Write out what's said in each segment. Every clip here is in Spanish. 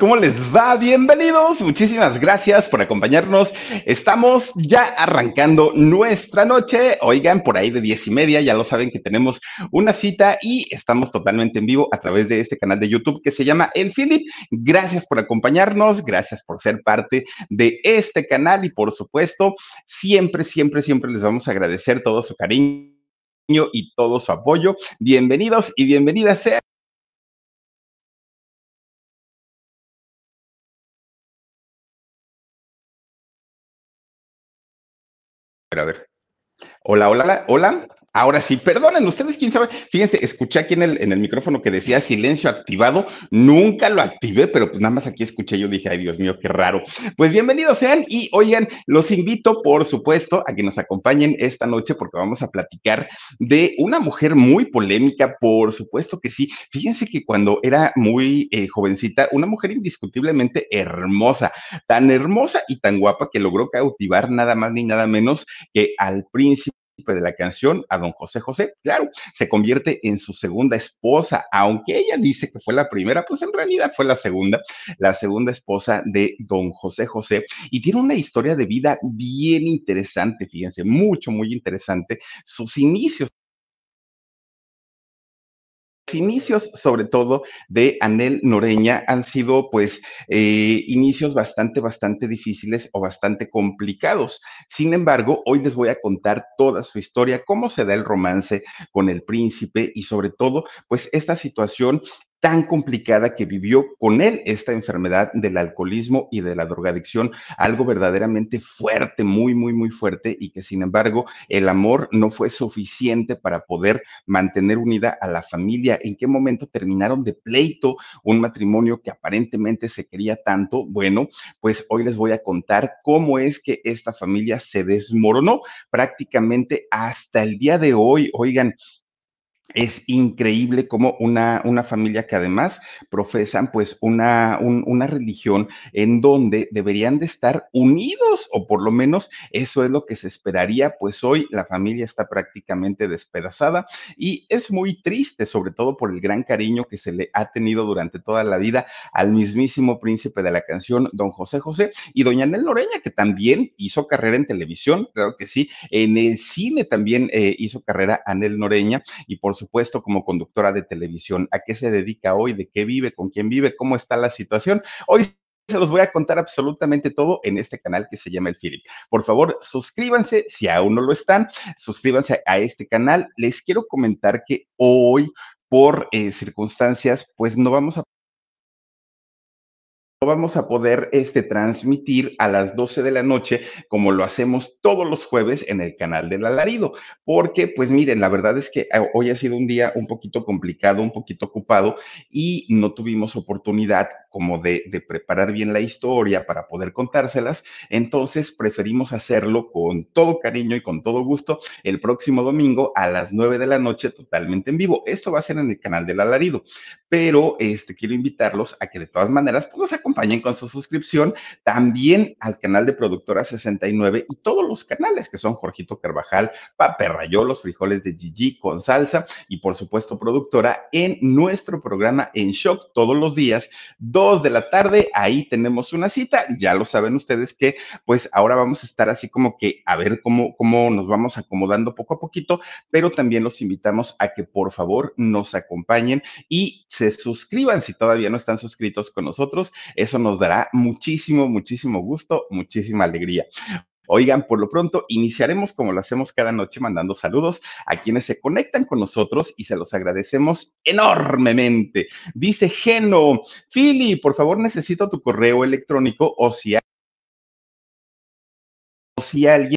¿Cómo les va? Bienvenidos. Muchísimas gracias por acompañarnos. Estamos ya arrancando nuestra noche. Oigan, por ahí de diez y media, ya lo saben que tenemos una cita y estamos totalmente en vivo a través de este canal de YouTube que se llama El Philip. Gracias por acompañarnos. Gracias por ser parte de este canal y por supuesto, siempre, siempre, siempre les vamos a agradecer todo su cariño y todo su apoyo. Bienvenidos y bienvenidas sean a ver. Hola, hola, hola. Ahora sí, perdonen, ustedes quién sabe. Fíjense, escuché aquí en el, en el micrófono que decía silencio activado. Nunca lo activé, pero pues nada más aquí escuché. Yo dije, ay, Dios mío, qué raro. Pues bienvenidos sean y oigan, los invito, por supuesto, a que nos acompañen esta noche porque vamos a platicar de una mujer muy polémica, por supuesto que sí. Fíjense que cuando era muy eh, jovencita, una mujer indiscutiblemente hermosa, tan hermosa y tan guapa que logró cautivar nada más ni nada menos que al príncipe de la canción a don José José. Claro, se convierte en su segunda esposa, aunque ella dice que fue la primera, pues en realidad fue la segunda, la segunda esposa de don José José. Y tiene una historia de vida bien interesante, fíjense, mucho, muy interesante. Sus inicios inicios, sobre todo, de Anel Noreña han sido, pues, eh, inicios bastante, bastante difíciles o bastante complicados. Sin embargo, hoy les voy a contar toda su historia, cómo se da el romance con el príncipe y sobre todo, pues, esta situación tan complicada que vivió con él esta enfermedad del alcoholismo y de la drogadicción, algo verdaderamente fuerte, muy, muy, muy fuerte, y que sin embargo el amor no fue suficiente para poder mantener unida a la familia. ¿En qué momento terminaron de pleito un matrimonio que aparentemente se quería tanto? Bueno, pues hoy les voy a contar cómo es que esta familia se desmoronó prácticamente hasta el día de hoy. Oigan, es increíble como una, una, familia que además profesan pues una, una, religión en donde deberían de estar unidos o por lo menos eso es lo que se esperaría pues hoy la familia está prácticamente despedazada y es muy triste sobre todo por el gran cariño que se le ha tenido durante toda la vida al mismísimo príncipe de la canción don José José y doña Anel Noreña, que también hizo carrera en televisión creo que sí en el cine también eh, hizo carrera Anel Noreña y por supuesto, como conductora de televisión. ¿A qué se dedica hoy? ¿De qué vive? ¿Con quién vive? ¿Cómo está la situación? Hoy se los voy a contar absolutamente todo en este canal que se llama El Philip. Por favor, suscríbanse si aún no lo están, suscríbanse a este canal. Les quiero comentar que hoy, por eh, circunstancias, pues no vamos a vamos a poder este, transmitir a las 12 de la noche, como lo hacemos todos los jueves en el canal del alarido, porque pues miren, la verdad es que eh, hoy ha sido un día un poquito complicado, un poquito ocupado y no tuvimos oportunidad como de, preparar bien la historia para poder contárselas, entonces preferimos hacerlo con todo cariño y con todo gusto el próximo domingo a las 9 de la noche totalmente en vivo. Esto va a ser en el canal del alarido, pero este, quiero invitarlos a que de todas maneras pues, nos acompañen con su suscripción también al canal de Productora 69 y todos los canales que son Jorgito Carvajal, Paper Los Frijoles de Gigi con salsa y por supuesto Productora en nuestro programa En Shock todos los días de la tarde, ahí tenemos una cita. Ya lo saben ustedes que pues ahora vamos a estar así como que a ver cómo, cómo nos vamos acomodando poco a poquito, pero también los invitamos a que por favor nos acompañen y se suscriban si todavía no están suscritos con nosotros. Eso nos dará muchísimo, muchísimo gusto, muchísima alegría. Oigan, por lo pronto iniciaremos como lo hacemos cada noche mandando saludos a quienes se conectan con nosotros y se los agradecemos enormemente. Dice Geno, Philly, por favor necesito tu correo electrónico o o si alguien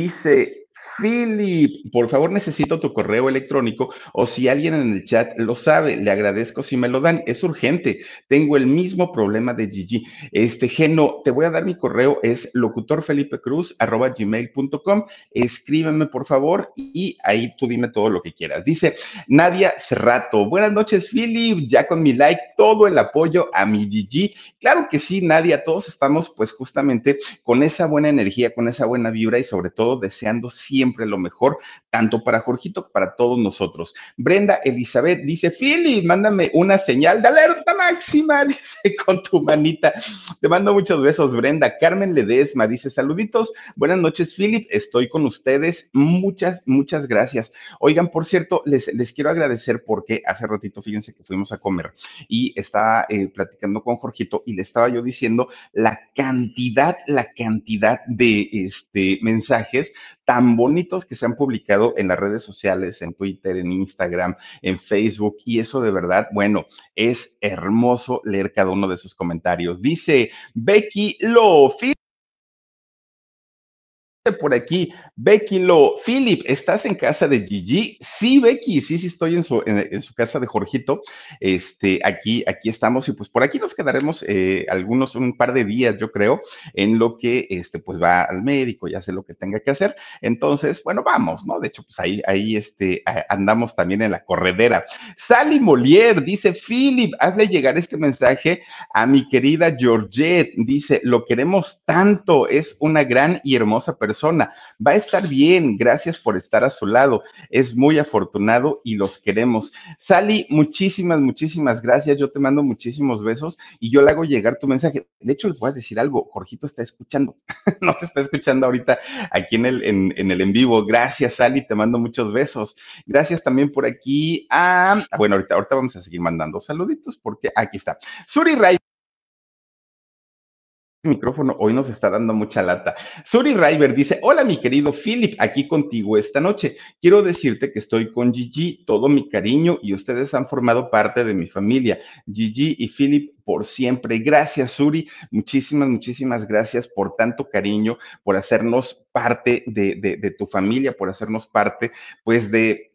Dice Philip, por favor necesito tu correo electrónico o si alguien en el chat lo sabe, le agradezco si me lo dan, es urgente, tengo el mismo problema de Gigi. Este, Geno, te voy a dar mi correo, es locutorfelipecruz.gmail.com, escríbeme por favor y ahí tú dime todo lo que quieras. Dice Nadia Cerrato, buenas noches Philip, ya con mi like, todo el apoyo a mi Gigi. Claro que sí, Nadia, todos estamos pues justamente con esa buena energía, con esa buena vibra y sobre todo deseando siempre siempre lo mejor, tanto para Jorgito como para todos nosotros. Brenda Elizabeth dice, Philip mándame una señal de alerta máxima, dice con tu manita. Te mando muchos besos, Brenda. Carmen Ledesma dice, saluditos, buenas noches, Philip, estoy con ustedes. Muchas, muchas gracias. Oigan, por cierto, les, les quiero agradecer porque hace ratito, fíjense que fuimos a comer y estaba eh, platicando con Jorgito y le estaba yo diciendo la cantidad, la cantidad de este, mensajes tan bonitos que se han publicado en las redes sociales, en Twitter, en Instagram, en Facebook, y eso de verdad, bueno, es hermoso leer cada uno de sus comentarios. Dice Becky Lofi por aquí. Becky Lo, Philip, ¿estás en casa de Gigi? Sí, Becky, sí, sí, estoy en su, casa de Jorgito. Este, aquí, aquí estamos y pues por aquí nos quedaremos eh, algunos, un par de días, yo creo, en lo que, este, pues va al médico y hace lo que tenga que hacer. Entonces, bueno, vamos, ¿no? De hecho, pues ahí, ahí, este, andamos también en la corredera. Sally Molière dice, Philip, hazle llegar este mensaje a mi querida Georgette. Dice, lo queremos tanto, es una gran y hermosa persona. Va a estar bien. Gracias por estar a su lado. Es muy afortunado y los queremos. Sally, muchísimas, muchísimas gracias. Yo te mando muchísimos besos y yo le hago llegar tu mensaje. De hecho, les voy a decir algo. Jorgito está escuchando. no se está escuchando ahorita aquí en el en, el en vivo. Gracias, Sally. Te mando muchos besos. Gracias también por aquí a. Bueno, ahorita, ahorita vamos a seguir mandando saluditos porque aquí está. Suri Ray micrófono hoy nos está dando mucha lata. Suri River dice, hola mi querido Philip, aquí contigo esta noche. Quiero decirte que estoy con Gigi, todo mi cariño y ustedes han formado parte de mi familia. Gigi y Philip por siempre. Gracias, Suri. Muchísimas, muchísimas gracias por tanto cariño, por hacernos parte de, de tu familia, por hacernos parte, pues, de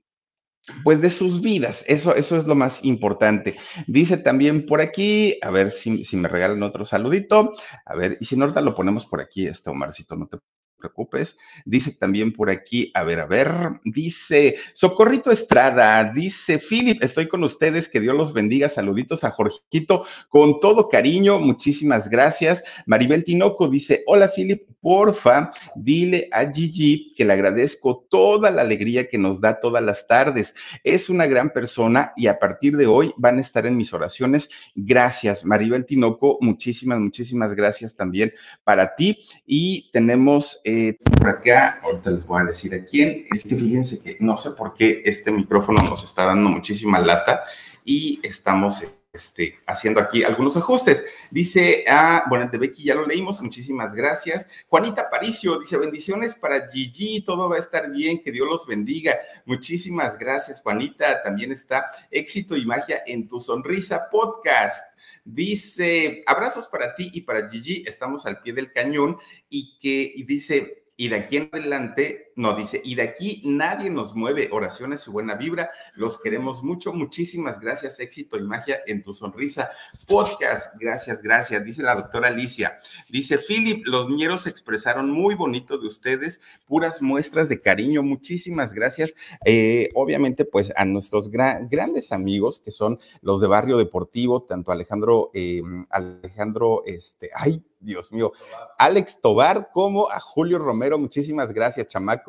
pues de sus vidas. Eso, eso es lo más importante. Dice también por aquí, a ver si, si me regalan otro saludito. A ver, y si no, ahorita lo ponemos por aquí, este Omarcito, no te preocupes. Dice también por aquí, a ver, a ver, dice Socorrito Estrada, dice Philip, estoy con ustedes, que Dios los bendiga, saluditos a Jorgito, con todo cariño, muchísimas gracias. Maribel Tinoco dice, hola Philip, porfa, dile a Gigi que le agradezco toda la alegría que nos da todas las tardes. Es una gran persona y a partir de hoy van a estar en mis oraciones. Gracias, Maribel Tinoco, muchísimas, muchísimas gracias también para ti. Y tenemos eh, por acá, ahorita les voy a decir a quién, es que fíjense que no sé por qué este micrófono nos está dando muchísima lata y estamos este, haciendo aquí algunos ajustes. Dice, a, ah, bueno, de Becky ya lo leímos, muchísimas gracias. Juanita Paricio dice, bendiciones para Gigi, todo va a estar bien, que Dios los bendiga. Muchísimas gracias, Juanita. También está Éxito y Magia en tu Sonrisa Podcast. Dice, abrazos para ti y para Gigi, estamos al pie del cañón y que dice, y de aquí en adelante no, dice, y de aquí nadie nos mueve. Oraciones y buena vibra. Los queremos mucho. Muchísimas gracias. Éxito y magia en tu sonrisa. Podcast. Gracias, gracias. Dice la doctora Alicia. Dice, Philip, los mieros expresaron muy bonito de ustedes. Puras muestras de cariño. Muchísimas gracias. Eh, obviamente, pues a nuestros grandes amigos que son los de Barrio Deportivo, tanto Alejandro, eh, Alejandro, este, ay, Dios mío, Alex Tobar como a Julio Romero. Muchísimas gracias, chamaco.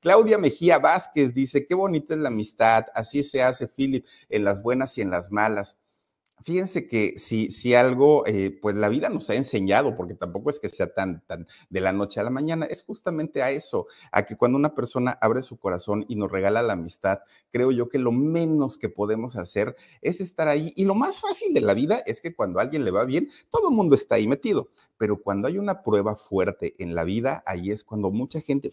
Claudia Mejía Vázquez dice, qué bonita es la amistad, así se hace, Philip, en las buenas y en las malas. Fíjense que si, si algo, eh, pues la vida nos ha enseñado, porque tampoco es que sea tan, tan de la noche a la mañana, es justamente a eso, a que cuando una persona abre su corazón y nos regala la amistad, creo yo que lo menos que podemos hacer es estar ahí. Y lo más fácil de la vida es que cuando a alguien le va bien, todo el mundo está ahí metido, pero cuando hay una prueba fuerte en la vida, ahí es cuando mucha gente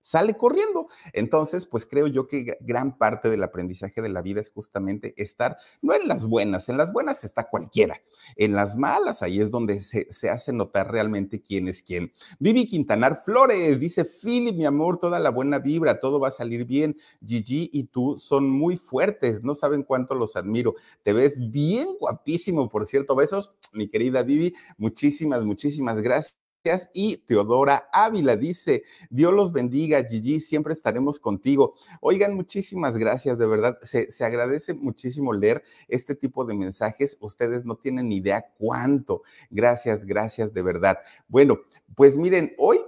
sale corriendo. Entonces, pues creo yo que gran parte del aprendizaje de la vida es justamente estar, no en las buenas, en las buenas está cualquiera, en las malas, ahí es donde se, hace notar realmente quién es quién. Vivi Quintanar Flores dice, Philip, mi amor, toda la buena vibra, todo va a salir bien. Gigi y tú son muy fuertes, no saben cuánto los admiro. Te ves bien guapísimo, por cierto. Besos, mi querida Vivi, muchísimas, muchísimas gracias y Teodora Ávila dice, Dios los bendiga, Gigi, siempre estaremos contigo. Oigan, muchísimas gracias, de verdad, se, se, agradece muchísimo leer este tipo de mensajes, ustedes no tienen idea cuánto. Gracias, gracias, de verdad. Bueno, pues miren, hoy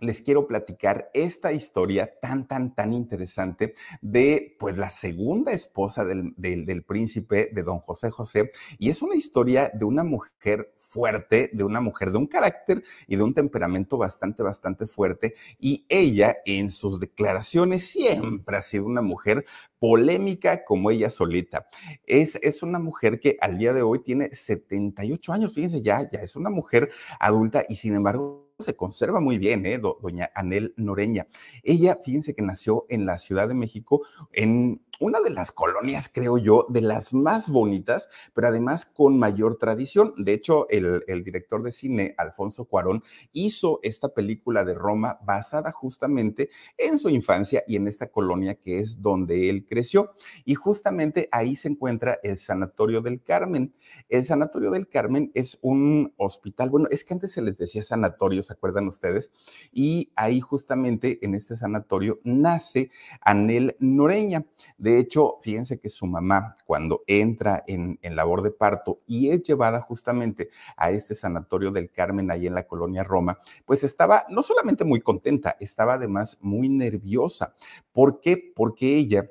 les quiero platicar esta historia tan, tan, tan interesante de, pues, la segunda esposa del, del, príncipe de don José José. Y es una historia de una mujer fuerte, de una mujer de un carácter y de un temperamento bastante, bastante fuerte. Y ella, en sus declaraciones, siempre ha sido una mujer polémica como ella solita. Es, es una mujer que al día de hoy tiene 78 años, fíjense ya, ya es una mujer adulta y sin embargo se conserva muy bien, ¿eh? doña Anel Noreña. Ella, fíjense que nació en la Ciudad de México en una de las colonias, creo yo, de las más bonitas, pero además con mayor tradición. De hecho, el, director de cine, Alfonso Cuarón, hizo esta película de Roma basada justamente en su infancia y en esta colonia que es donde él creció. Y justamente ahí se encuentra el Sanatorio del Carmen. El Sanatorio del Carmen es un hospital, bueno, es que antes se les decía sanatorio, ¿se acuerdan ustedes? Y ahí justamente en este sanatorio nace Anel Noreña. De hecho, fíjense que su mamá, cuando entra en, labor de parto y es llevada justamente a este sanatorio del Carmen, ahí en la colonia Roma, pues estaba no solamente muy contenta, estaba además muy nerviosa. ¿Por qué? Porque ella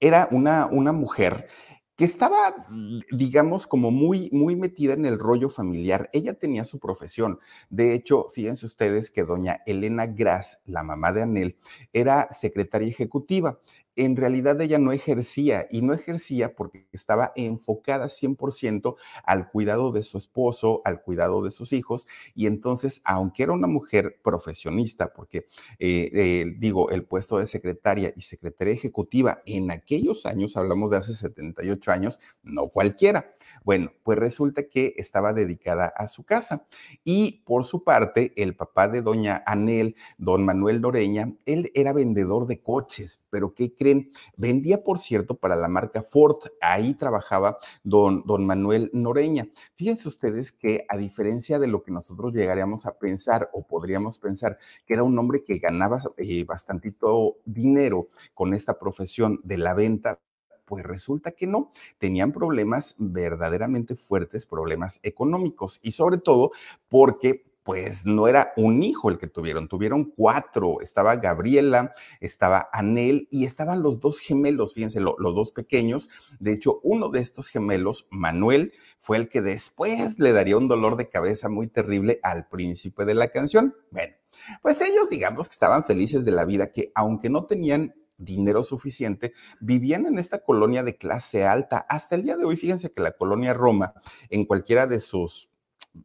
era una, una mujer que estaba, digamos, como muy, muy metida en el rollo familiar. Ella tenía su profesión. De hecho, fíjense ustedes que doña Elena Gras, la mamá de Anel, era secretaria ejecutiva. En realidad ella no ejercía y no ejercía porque estaba enfocada 100% al cuidado de su esposo, al cuidado de sus hijos. Y entonces, aunque era una mujer profesionista, porque eh, eh, digo, el puesto de secretaria y secretaria ejecutiva en aquellos años, hablamos de hace 78 años, no cualquiera. Bueno, pues resulta que estaba dedicada a su casa. Y por su parte, el papá de doña Anel, don Manuel Doreña, él era vendedor de coches, pero ¿qué creen? Vendía, por cierto, para la marca Ford. Ahí trabajaba don, don Manuel Noreña. Fíjense ustedes que a diferencia de lo que nosotros llegaríamos a pensar o podríamos pensar, que era un hombre que ganaba bastante eh, bastantito dinero con esta profesión de la venta pues resulta que no, tenían problemas verdaderamente fuertes, problemas económicos y sobre todo porque pues no era un hijo el que tuvieron, tuvieron cuatro, estaba Gabriela, estaba Anel y estaban los dos gemelos, fíjense, los dos pequeños, de hecho uno de estos gemelos, Manuel, fue el que después le daría un dolor de cabeza muy terrible al príncipe de la canción. Bueno, pues ellos digamos que estaban felices de la vida, que aunque no tenían dinero suficiente, vivían en esta colonia de clase alta. Hasta el día de hoy, fíjense que la colonia Roma, en cualquiera de sus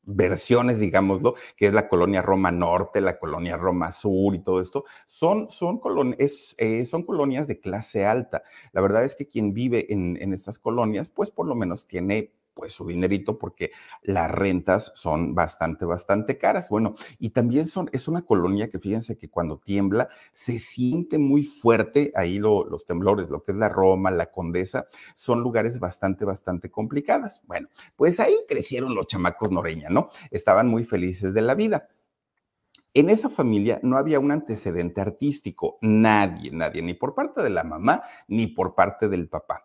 versiones, digámoslo, que es la colonia Roma Norte, la colonia Roma Sur y todo esto, son, son, eh, son colonias de clase alta. La verdad es que quien vive en, en estas colonias, pues por lo menos tiene pues su dinerito porque las rentas son bastante, bastante caras. Bueno, y también son, es una colonia que fíjense que cuando tiembla se siente muy fuerte ahí los temblores, lo que es la Roma, la Condesa, son lugares bastante, bastante complicadas. Bueno, pues ahí crecieron los chamacos noreña, ¿no? Estaban muy felices de la vida. En esa familia no había un antecedente artístico, nadie, nadie, ni por parte de la mamá, ni por parte del papá.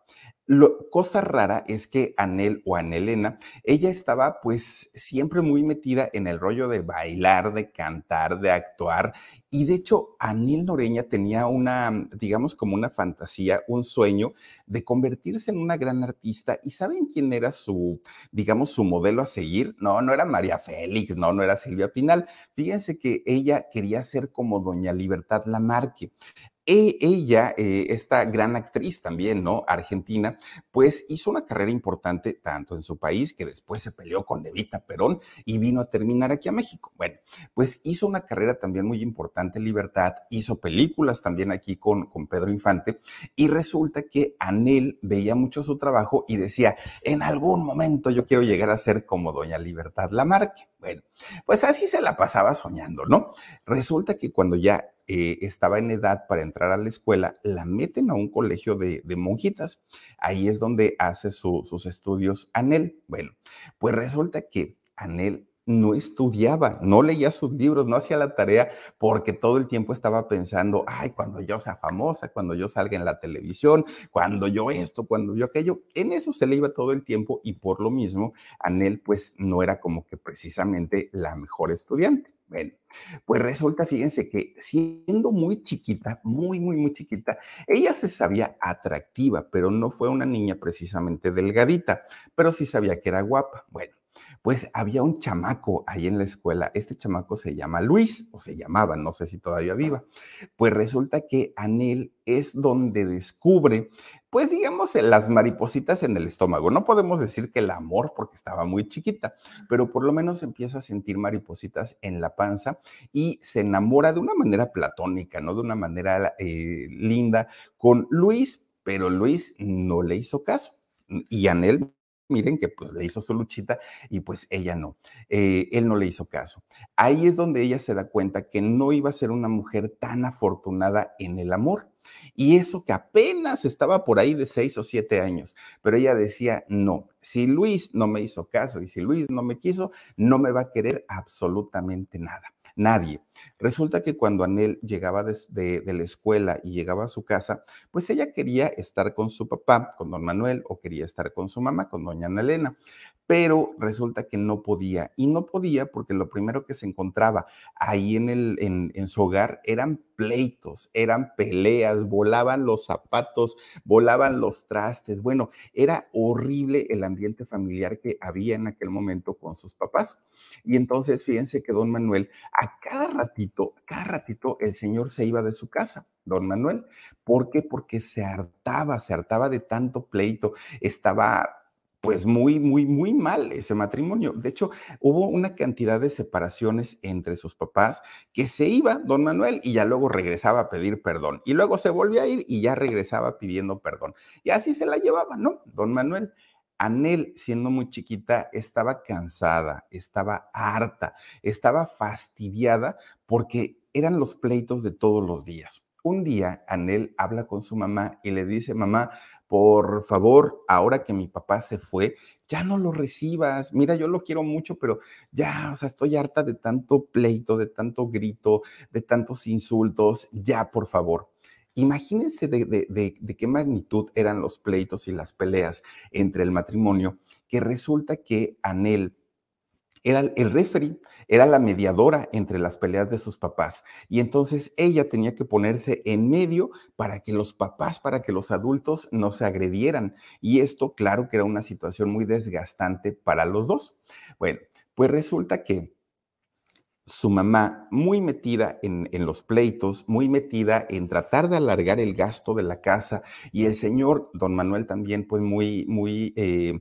Lo, cosa rara es que Anel o Anelena, ella estaba pues siempre muy metida en el rollo de bailar, de cantar, de actuar. Y de hecho, Anel Noreña tenía una, mm, digamos, como una fantasía, un sueño de convertirse en una gran artista. ¿Y saben quién era su, digamos, su modelo a seguir? No, no era María Félix, no, no era Silvia Pinal. Fíjense que ella quería ser como Doña Libertad Lamarque. E, ella, eh, esta gran actriz también, ¿no? Argentina, pues hizo una carrera importante tanto en su país que después se peleó con Evita Perón y vino a terminar aquí a México. Bueno, pues hizo una carrera también muy importante, Libertad, hizo películas también aquí con, con Pedro Infante y resulta que Anel veía mucho su trabajo y decía, en algún momento yo quiero llegar a ser como Doña Libertad Lamarque. Bueno, pues así se la pasaba soñando, ¿no? Resulta que cuando ya eh, estaba en edad para entrar a la escuela, la meten a un colegio de, monjitas. Ahí es donde hace sus estudios Anel. Bueno, pues resulta que Anel no estudiaba, no leía sus libros, no hacía la tarea, porque todo el tiempo estaba pensando, ay, cuando yo sea famosa, cuando yo salga en la televisión, cuando yo esto, cuando yo aquello. En eso se le iba todo el tiempo y por lo mismo, Anel pues no era como que precisamente la mejor estudiante. Bueno, pues resulta, fíjense que siendo muy chiquita, muy, muy, muy chiquita, ella se sabía atractiva, pero no fue una niña precisamente delgadita, pero sí sabía que era guapa. Bueno, pues había un chamaco ahí en la escuela. Este chamaco se llama Luis, o se llamaba, no sé si todavía viva. Pues resulta que Anel es donde descubre, pues digamos, las maripositas en el estómago. No podemos decir que el amor, porque estaba muy chiquita, pero por lo menos empieza a sentir maripositas en la panza y se enamora de una manera platónica, ¿no? De una manera eh, linda con Luis, pero Luis no le hizo caso. Y Anel miren que pues le hizo su luchita y pues ella no, eh, él no le hizo caso. Ahí es donde ella se da cuenta que no iba a ser una mujer tan afortunada en el amor. Y eso que apenas estaba por ahí de seis o siete años, pero ella decía, no, si Luis no me hizo caso y si Luis no me quiso, no me va a querer absolutamente nada nadie. Resulta que cuando Anel llegaba de, la escuela y llegaba a su casa, pues ella quería estar con su papá, con don Manuel, o quería estar con su mamá, con doña Anelena Pero resulta que no podía, y no podía porque lo primero que se encontraba ahí en, en su hogar eran pleitos, eran peleas, volaban los zapatos, volaban los trastes. Bueno, era horrible el ambiente familiar que había en aquel momento con sus papás. Y entonces, fíjense que don Manuel a cada rato cada ratito el señor se iba de su casa, don Manuel. ¿Por qué? Porque se hartaba, se hartaba de tanto pleito, estaba pues muy, muy, muy mal ese matrimonio. De hecho, hubo una cantidad de separaciones entre sus papás que se iba don Manuel y ya luego regresaba a pedir perdón. Y luego se volvía a ir y ya regresaba pidiendo perdón. Y así se la llevaba, ¿no? Don Manuel. Anel, siendo muy chiquita, estaba cansada, estaba harta, estaba fastidiada porque eran los pleitos de todos los días. Un día, Anel habla con su mamá y le dice, mamá, por favor, ahora que mi papá se fue, ya no lo recibas. Mira, yo lo quiero mucho, pero ya, o sea, estoy harta de tanto pleito, de tanto grito, de tantos insultos. Ya, por favor. Imagínense de, qué magnitud eran los pleitos y las peleas entre el matrimonio, que resulta que Anel era el referee, era la mediadora entre las peleas de sus papás. Y entonces ella tenía que ponerse en medio para que los papás, para que los adultos no se agredieran. Y esto, claro que era una situación muy desgastante para los dos. Bueno, pues resulta que su mamá muy metida en, los pleitos, muy metida en tratar de alargar el gasto de la casa y el señor don Manuel también pues muy, muy, eh,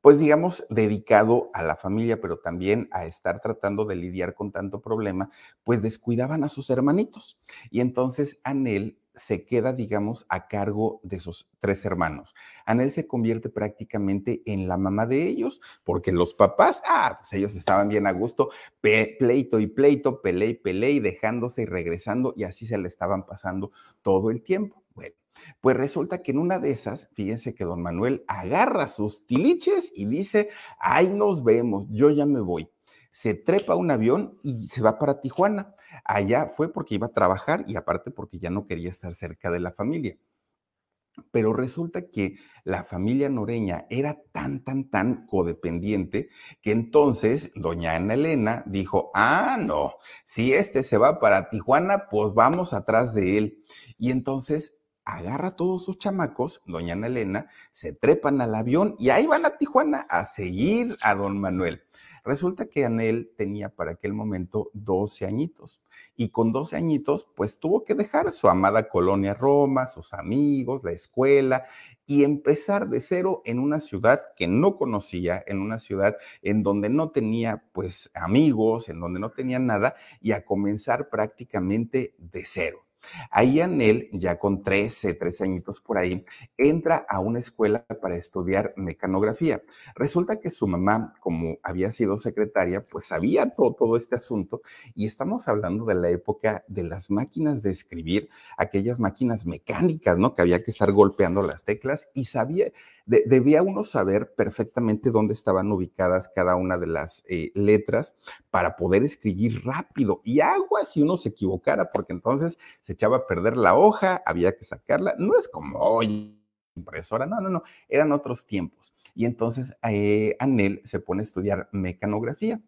pues digamos, dedicado a la familia, pero también a estar tratando de lidiar con tanto problema, pues descuidaban a sus hermanitos. Y entonces Anel se queda, digamos, a cargo de sus tres hermanos. Anel se convierte prácticamente en la mamá de ellos, porque los papás, ah, pues ellos estaban bien a gusto, pleito y pleito, pelea y pelea, y dejándose y regresando, y así se le estaban pasando todo el tiempo. Bueno, pues resulta que en una de esas, fíjense que don Manuel agarra sus tiliches y dice, ahí nos vemos, yo ya me voy se trepa a un avión y se va para Tijuana. Allá fue porque iba a trabajar y aparte porque ya no quería estar cerca de la familia. Pero resulta que la familia noreña era tan, tan, tan codependiente que entonces doña Ana Elena dijo, ah, no, si este se va para Tijuana, pues vamos atrás de él. Y entonces agarra a todos sus chamacos, doña Ana Elena, se trepan al avión y ahí van a Tijuana a seguir a don Manuel. Resulta que Anel tenía para aquel momento 12 añitos y con 12 añitos pues tuvo que dejar su amada colonia Roma, sus amigos, la escuela y empezar de cero en una ciudad que no conocía, en una ciudad en donde no tenía pues amigos, en donde no tenía nada y a comenzar prácticamente de cero. Ahí Anel, ya con 13, 13 añitos por ahí, entra a una escuela para estudiar mecanografía. Resulta que su mamá, como había sido secretaria, pues sabía todo, este asunto y estamos hablando de la época de las máquinas de escribir, aquellas máquinas mecánicas, ¿no? Que había que estar golpeando las teclas y sabía, debía uno saber perfectamente dónde estaban ubicadas cada una de las eh, letras para poder escribir rápido y agua si uno se equivocara, porque entonces se echaba a perder la hoja, había que sacarla. No es como hoy, impresora, no, no, no, eran otros tiempos. Y entonces eh, Anel se pone a estudiar mecanografía,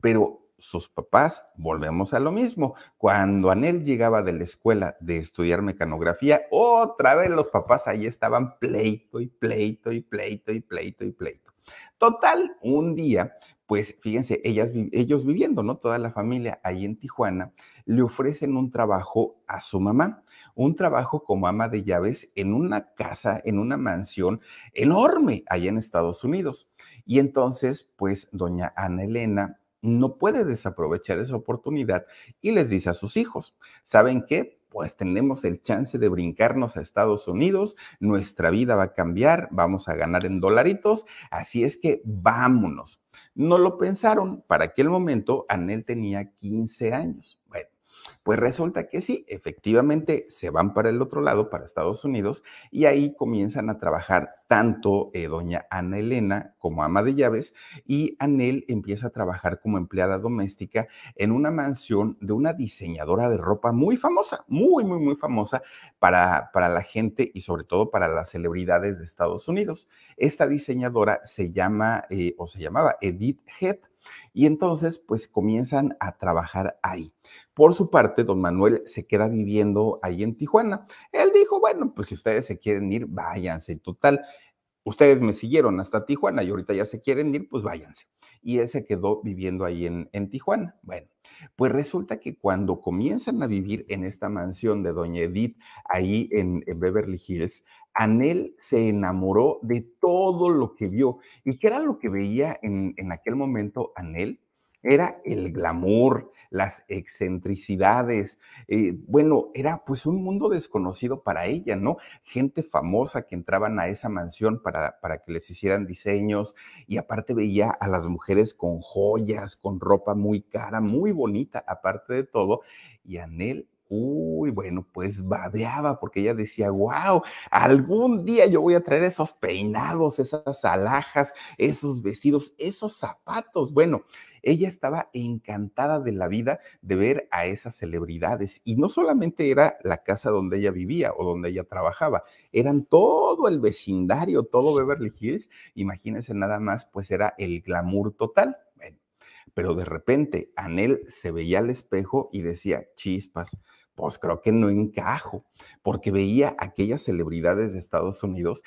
pero sus papás, volvemos a lo mismo. Cuando Anel llegaba de la escuela de estudiar mecanografía, otra vez los papás ahí estaban pleito y pleito y pleito y pleito y pleito. Total, un día, pues fíjense, ellas, ellos viviendo, ¿no? Toda la familia ahí en Tijuana, le ofrecen un trabajo a su mamá, un trabajo como ama de llaves en una casa, en una mansión enorme allá en Estados Unidos. Y entonces, pues doña Ana Elena no puede desaprovechar esa oportunidad y les dice a sus hijos, ¿saben qué? Pues tenemos el chance de brincarnos a Estados Unidos, nuestra vida va a cambiar, vamos a ganar en dolaritos, así es que vámonos. No lo pensaron, para aquel momento Anel tenía 15 años. Bueno, pues resulta que sí, efectivamente se van para el otro lado, para Estados Unidos, y ahí comienzan a trabajar tanto eh, doña Ana Elena como ama de llaves, y Anel empieza a trabajar como empleada doméstica en una mansión de una diseñadora de ropa muy famosa, muy, muy, muy famosa para, para la gente y sobre todo para las celebridades de Estados Unidos. Esta diseñadora se llama eh, o se llamaba Edith Head y entonces, pues comienzan a trabajar ahí. Por su parte, don Manuel se queda viviendo ahí en Tijuana. Él dijo, bueno, pues si ustedes se quieren ir, váyanse. Total, ustedes me siguieron hasta Tijuana y ahorita ya se quieren ir, pues váyanse. Y él se quedó viviendo ahí en, en, Tijuana. Bueno, pues resulta que cuando comienzan a vivir en esta mansión de Doña Edith, ahí en, Beverly Hills, Anel se enamoró de todo lo que vio. ¿Y qué era lo que veía en, en aquel momento Anel? era el glamour, las excentricidades, eh, bueno, era pues un mundo desconocido para ella, ¿no? Gente famosa que entraban a esa mansión para, para que les hicieran diseños y aparte veía a las mujeres con joyas, con ropa muy cara, muy bonita, aparte de todo, y Anel uy, bueno, pues babeaba porque ella decía, wow, algún día yo voy a traer esos peinados, esas alhajas, esos vestidos, esos zapatos. Bueno, ella estaba encantada de la vida de ver a esas celebridades y no solamente era la casa donde ella vivía o donde ella trabajaba, eran todo el vecindario, todo Beverly Hills. Imagínense nada más, pues era el glamour total. pero de repente Anel se veía al espejo y decía, chispas, pues creo que no encajo, porque veía aquellas celebridades de Estados Unidos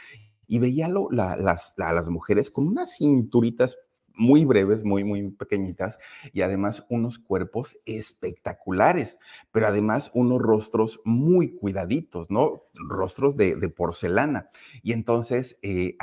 y veía lo, las, mujeres con unas cinturitas muy breves, muy, muy pequeñitas, y además unos cuerpos espectaculares, pero además unos rostros muy cuidaditos, ¿no? Rostros de, porcelana. Y entonces, eh,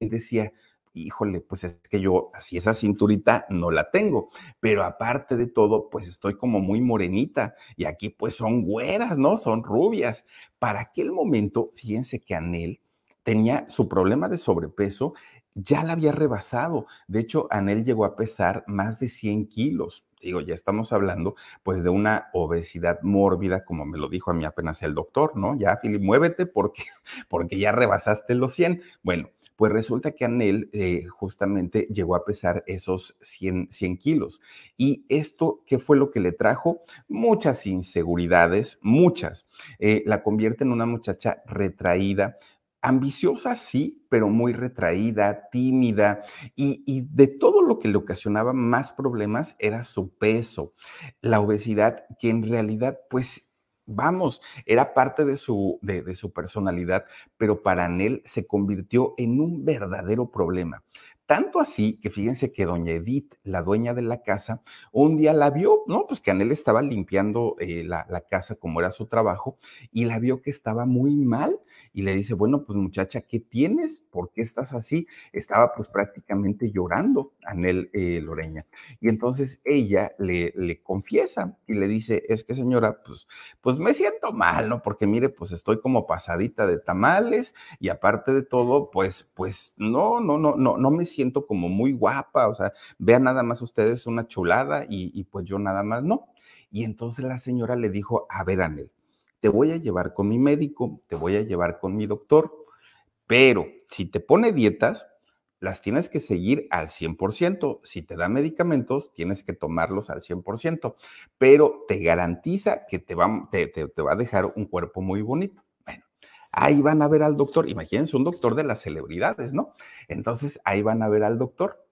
decía, híjole, pues es que yo así esa cinturita no la tengo, pero aparte de todo, pues estoy como muy morenita y aquí pues son güeras, ¿no? Son rubias. Para aquel momento, fíjense que Anel tenía su problema de sobrepeso, ya la había rebasado. De hecho, Anel llegó a pesar más de 100 kilos. Digo, ya estamos hablando pues de una obesidad mórbida, como me lo dijo a mí apenas el doctor, ¿no? Ya, Fili, muévete porque, porque ya rebasaste los 100. Bueno, pues resulta que Anel eh, justamente llegó a pesar esos 100, 100 kilos. ¿Y esto qué fue lo que le trajo? Muchas inseguridades, muchas. Eh, la convierte en una muchacha retraída, ambiciosa sí, pero muy retraída, tímida, y, de todo lo que le ocasionaba más problemas era su peso, la obesidad, que en realidad pues vamos, era parte de su, personalidad, pero para Anel se convirtió en un verdadero problema. Tanto así que fíjense que doña Edith, la dueña de la casa, un día la vio, ¿no? Pues que Anel estaba limpiando eh, la, casa como era su trabajo y la vio que estaba muy mal y le dice, bueno, pues muchacha, ¿qué tienes? ¿Por qué estás así? Estaba pues prácticamente llorando Anel eh, Loreña. Y entonces ella le, le confiesa y le dice, es que señora, pues, pues me siento mal, ¿no? Porque mire, pues estoy como pasadita de tamales y aparte de todo, pues, pues no, no, no, no, no me siento siento como muy guapa, o sea, vean nada más ustedes una chulada y, pues yo nada más no. Y entonces la señora le dijo, a ver, Anel, te voy a llevar con mi médico, te voy a llevar con mi doctor, pero si te pone dietas, las tienes que seguir al 100%. Si te da medicamentos, tienes que tomarlos al 100%, pero te garantiza que te va, te, te va a dejar un cuerpo muy bonito ahí van a ver al doctor, imagínense un doctor de las celebridades, ¿no? Entonces ahí van a ver al doctor.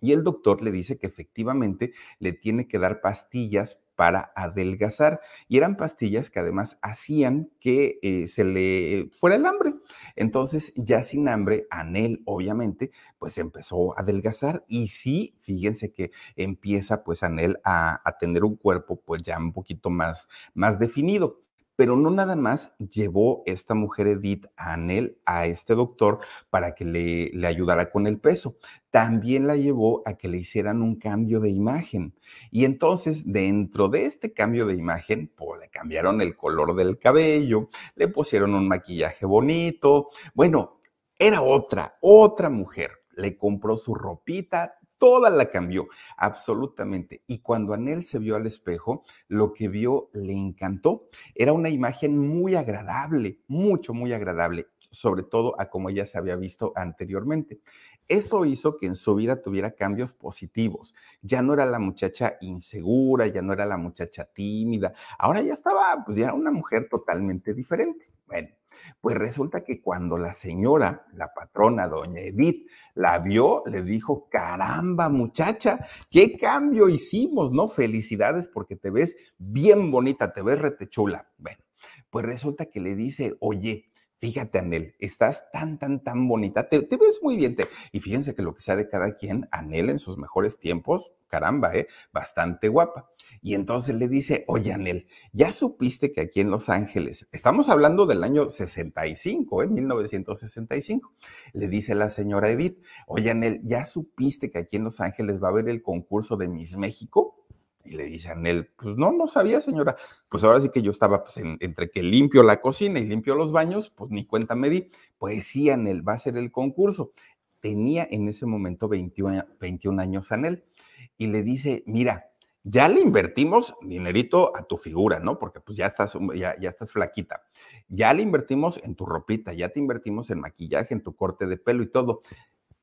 Y el doctor le dice que efectivamente le tiene que dar pastillas para adelgazar. Y eran pastillas que además hacían que eh, se le fuera el hambre. Entonces, ya sin hambre, Anel, obviamente, pues empezó a adelgazar. Y sí, fíjense que empieza pues Anel a, tener un cuerpo pues ya un poquito más, más definido. Pero no nada más llevó esta mujer Edith a Anel a este doctor para que le, le ayudara con el peso, también la llevó a que le hicieran un cambio de imagen. Y entonces, dentro de este cambio de imagen, pues le cambiaron el color del cabello, le pusieron un maquillaje bonito. Bueno, era otra, otra mujer le compró su ropita, toda la cambió, absolutamente. Y cuando Anel se vio al espejo, lo que vio le encantó. Era una imagen muy agradable, mucho, muy agradable, sobre todo a como ella se había visto anteriormente. Eso hizo que en su vida tuviera cambios positivos. Ya no era la muchacha insegura, ya no era la muchacha tímida. Ahora ya estaba, pues ya era una mujer totalmente diferente. Bueno, pues resulta que cuando la señora, la patrona, doña Edith, la vio, le dijo, caramba muchacha, qué cambio hicimos, ¿no? Felicidades porque te ves bien bonita, te ves retechula. Bueno, pues resulta que le dice, oye, Fíjate, Anel, estás tan, tan, tan bonita. Te, ves muy bien. Te, y fíjense que lo que sea de cada quien, Anel en sus mejores tiempos, caramba, ¿eh? Bastante guapa. Y entonces le dice, oye, Anel, ya supiste que aquí en Los Ángeles, estamos hablando del año 65, ¿eh? 1965. Le dice la señora Edith, oye, Anel, ya supiste que aquí en Los Ángeles va a haber el concurso de Miss México. Y le dice a Anel, pues no, no sabía señora. Pues ahora sí que yo estaba pues, entre que limpio la cocina y limpio los baños, pues ni cuenta me di. Pues sí, Anel, va a ser el concurso. Tenía en ese momento 21, 21 años Anel. Y le dice, mira, ya le invertimos dinerito a tu figura, ¿no? Porque pues ya estás, mm, ya, ya, estás flaquita. Ya le invertimos en tu ropita, ya te invertimos en maquillaje, en tu corte de pelo y todo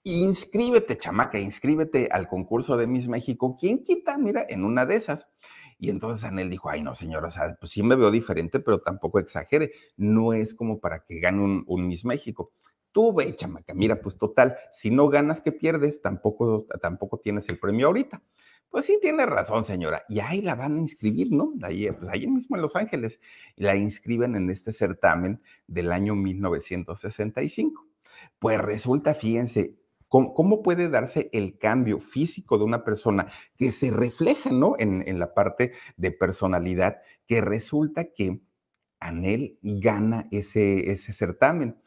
inscríbete, chamaca, inscríbete al concurso de Miss México. ¿Quién quita? Mira, en una de esas. Y entonces Anel dijo, ay, no, señor, o sea, pues sí me veo diferente, pero tampoco exagere. No es como para que gane un, Miss México. Tú ve, chamaca, mira, pues total, si no ganas, que pierdes? Tampoco, tampoco tienes el premio ahorita. Pues sí, tiene razón, señora. Y ahí la van a inscribir, ¿no? Ahí, pues ahí mismo en Los Ángeles. la inscriben en este certamen del año 1965. Pues resulta, fíjense, ¿Cómo, puede darse el cambio físico de una persona que se refleja ¿no? en, la parte de personalidad que resulta que Anel gana ese, ese certamen?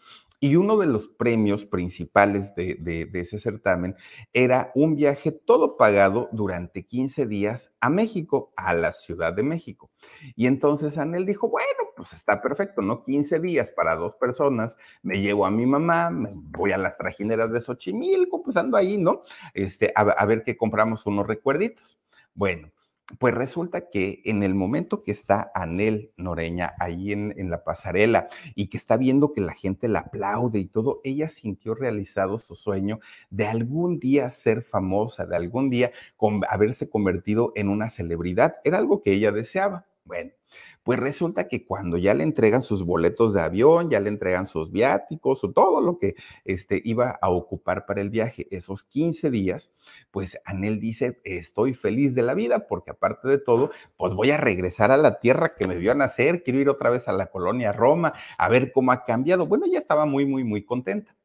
Y uno de los premios principales de, ese certamen era un viaje todo pagado durante 15 días a México, a la Ciudad de México. Y entonces Anel dijo, bueno, pues está perfecto, ¿no? 15 días para dos personas, me llevo a mi mamá, me voy a las trajineras de Xochimilco, pues ando ahí, ¿no? Este, a ver qué compramos unos recuerditos. Bueno, pues resulta que en el momento que está Anel Noreña ahí en, en, la pasarela y que está viendo que la gente la aplaude y todo, ella sintió realizado su sueño de algún día ser famosa, de algún día con, haberse convertido en una celebridad. Era algo que ella deseaba. Bueno, pues resulta que cuando ya le entregan sus boletos de avión, ya le entregan sus viáticos o todo lo que este, iba a ocupar para el viaje, esos 15 días, pues Anel dice, estoy feliz de la vida porque aparte de todo, pues voy a regresar a la tierra que me vio a nacer, quiero ir otra vez a la colonia Roma, a ver cómo ha cambiado. Bueno, ya estaba muy, muy, muy contenta.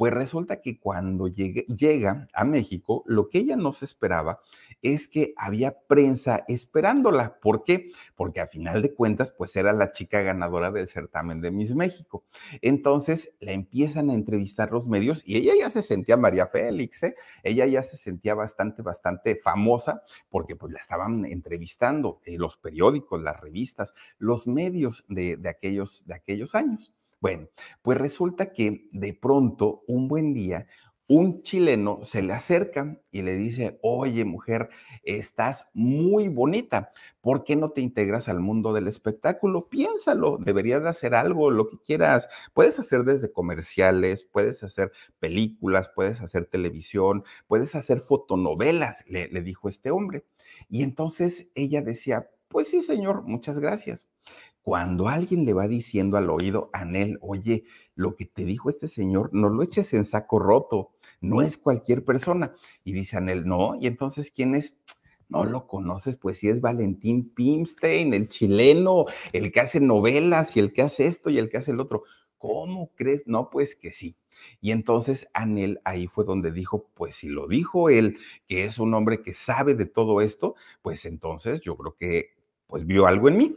Pues resulta que cuando llega a México, lo que ella no se esperaba es que había prensa esperándola. ¿Por qué? Porque a final de cuentas, pues era la chica ganadora del certamen de Miss México. Entonces la empiezan a entrevistar los medios y ella ya se sentía María Félix, ¿eh? ella ya se sentía bastante, bastante famosa porque pues la estaban entrevistando eh, los periódicos, las revistas, los medios de, aquellos, de aquellos años. Bueno, pues resulta que de pronto, un buen día, un chileno se le acerca y le dice, oye mujer, estás muy bonita, ¿por qué no te integras al mundo del espectáculo? Piénsalo, deberías de hacer algo, lo que quieras. Puedes hacer desde comerciales, puedes hacer películas, puedes hacer televisión, puedes hacer fotonovelas, le, le dijo este hombre. Y entonces ella decía, pues sí señor, muchas gracias. Cuando alguien le va diciendo al oído Anel, oye, lo que te dijo este señor, no lo eches en saco roto, no es cualquier persona. Y dice Anel, no, y entonces, ¿quién es? No lo conoces, pues sí es Valentín Pimstein, el chileno, el que hace novelas y el que hace esto y el que hace el otro. ¿Cómo crees? No, pues que sí. Y entonces Anel ahí fue donde dijo, pues si lo dijo él, que es un hombre que sabe de todo esto, pues entonces yo creo que pues vio algo en mí.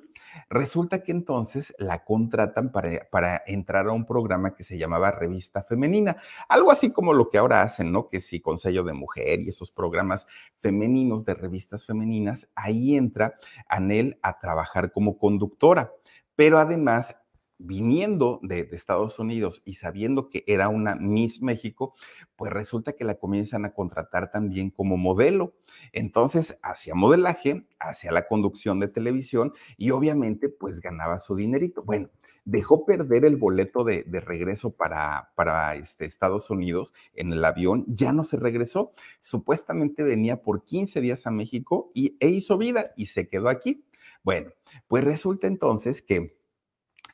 Resulta que entonces la contratan para, entrar a un programa que se llamaba Revista Femenina, algo así como lo que ahora hacen, ¿no? Que si Consejo de Mujer y esos programas femeninos de revistas femeninas, ahí entra Anel a trabajar como conductora pero además viniendo de, Estados Unidos y sabiendo que era una Miss México, pues resulta que la comienzan a contratar también como modelo. Entonces, hacía modelaje, hacía la conducción de televisión y obviamente pues ganaba su dinerito. Bueno, dejó perder el boleto de, regreso para, para este, Estados Unidos en el avión, ya no se regresó. Supuestamente venía por 15 días a México y, e hizo vida y se quedó aquí. Bueno, pues resulta entonces que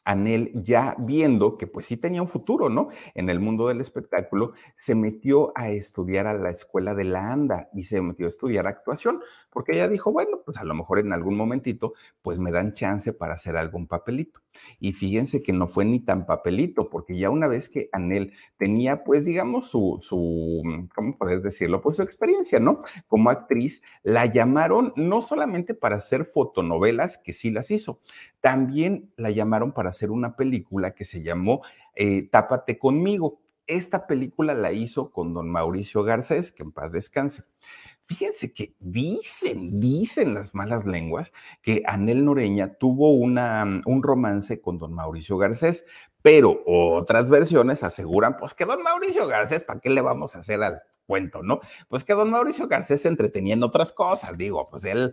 Anel, ya viendo que pues sí tenía un futuro, ¿no? En el mundo del espectáculo, se metió a estudiar a la escuela de la ANDA y se metió a estudiar actuación, porque ella dijo, bueno, pues a lo mejor en algún momentito, pues me dan chance para hacer algún papelito. Y fíjense que no fue ni tan papelito, porque ya una vez que Anel tenía, pues, digamos, su, su mm, ¿cómo decirlo? Pues su experiencia, ¿no? Como actriz, la llamaron no solamente para hacer fotonovelas, que sí las hizo, también la llamaron para hacer una película que se llamó eh, Tápate conmigo. Esta película la hizo con don Mauricio Garcés, que en paz descanse. Fíjense que dicen, dicen las malas lenguas que Anel Noreña tuvo una, mm, un romance con don Mauricio Garcés, pero otras versiones aseguran pues que don Mauricio Garcés, ¿para qué le vamos a hacer al cuento, ¿no? Pues que don Mauricio Garcés se entretenía en otras cosas, digo, pues él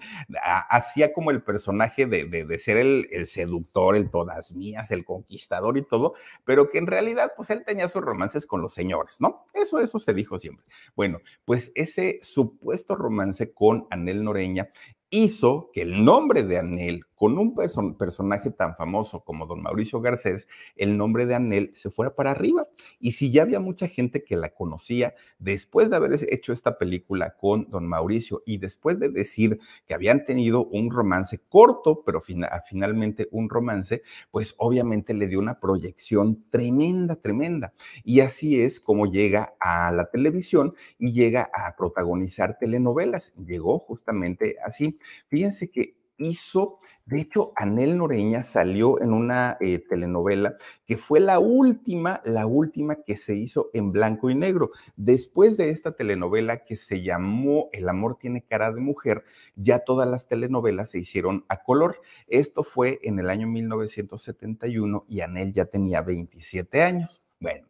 hacía como el personaje de, de, ser el, el, seductor, el todas mías, el conquistador y todo, pero que en realidad, pues él tenía sus romances con los señores, ¿no? Eso, eso se dijo siempre. Bueno, pues ese supuesto romance con Anel Noreña hizo que el nombre de Anel con un personaje tan famoso como don Mauricio Garcés, el nombre de Anel se fuera para arriba. Y si ya había mucha gente que la conocía después de haber hecho esta película con don Mauricio y después de decir que habían tenido un romance corto, pero finalmente un romance, pues obviamente le dio una proyección tremenda, tremenda. Y así es como llega a la televisión y llega a protagonizar telenovelas. Llegó justamente así. Fíjense que hizo, de hecho, Anel Noreña salió en una eh, telenovela que fue la última, la última que se hizo en blanco y negro. Después de esta telenovela que se llamó El amor tiene cara de mujer, ya todas las telenovelas se hicieron a color. Esto fue en el año 1971 y Anel ya tenía 27 años. Bueno,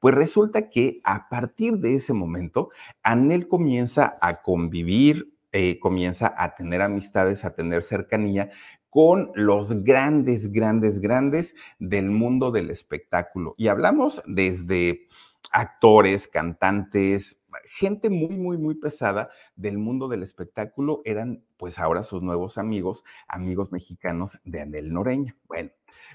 pues resulta que a partir de ese momento, Anel comienza a convivir, eh, comienza a tener amistades, a tener cercanía con los grandes, grandes, grandes del mundo del espectáculo. Y hablamos desde actores, cantantes, gente muy, muy, muy pesada del mundo del espectáculo, eran pues ahora sus nuevos amigos, amigos mexicanos de Anel Noreña. Bueno,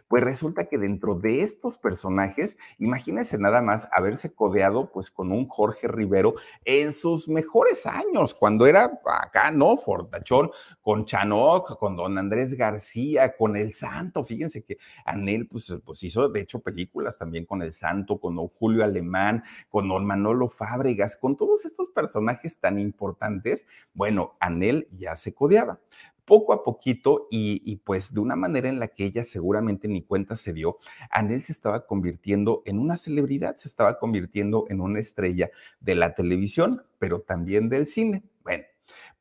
pues resulta que dentro de estos personajes, imagínense nada más haberse codeado pues con un Jorge Rivero en sus mejores años, cuando era acá, ¿no? Fortachón, con Chanoc, con Don Andrés García, con El Santo, fíjense que Anel pues, pues hizo de hecho películas también con El Santo, con Don Julio Alemán, con Don Manolo Fábregas, con todos estos personajes tan importantes. Bueno, Anel ya se codeaba. Poco a poquito y, pues de una manera en la que ella seguramente ni cuenta se dio, Anel se estaba convirtiendo en una celebridad, se estaba convirtiendo en una estrella de la televisión, pero también del cine. Bueno,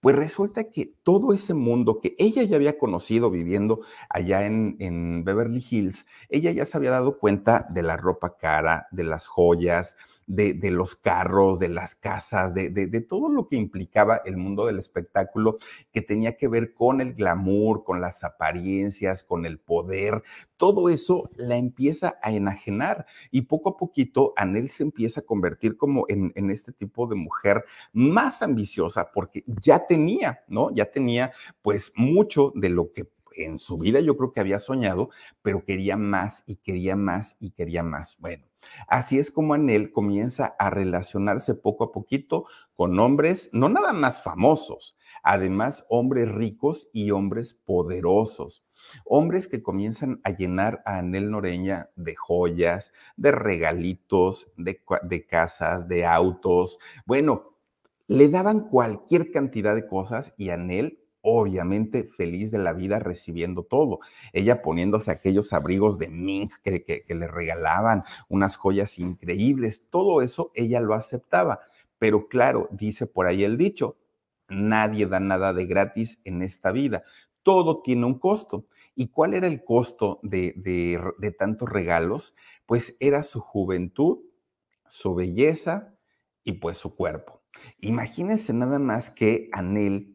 pues resulta que todo ese mundo que ella ya había conocido viviendo allá en, en, Beverly Hills, ella ya se había dado cuenta de la ropa cara, de las joyas, de, los carros, de las casas, de, todo lo que implicaba el mundo del espectáculo que tenía que ver con el glamour, con las apariencias, con el poder, todo eso la empieza a enajenar y poco a poquito Anel se empieza a convertir como en, en, este tipo de mujer más ambiciosa porque ya tenía, ¿no? Ya tenía pues mucho de lo que en su vida yo creo que había soñado, pero quería más y quería más y quería más. Bueno, así es como Anel comienza a relacionarse poco a poquito con hombres, no nada más famosos, además hombres ricos y hombres poderosos. Hombres que comienzan a llenar a Anel Noreña de joyas, de regalitos, de, de casas, de autos. Bueno, le daban cualquier cantidad de cosas y Anel obviamente feliz de la vida recibiendo todo. Ella poniéndose aquellos abrigos de mink que, le regalaban, unas joyas increíbles, todo eso ella lo aceptaba. Pero claro, dice por ahí el dicho, nadie da nada de gratis en esta vida. Todo tiene un costo. ¿Y cuál era el costo de, de, de, tantos regalos? Pues era su juventud, su belleza y pues su cuerpo. Imagínense nada más que Anel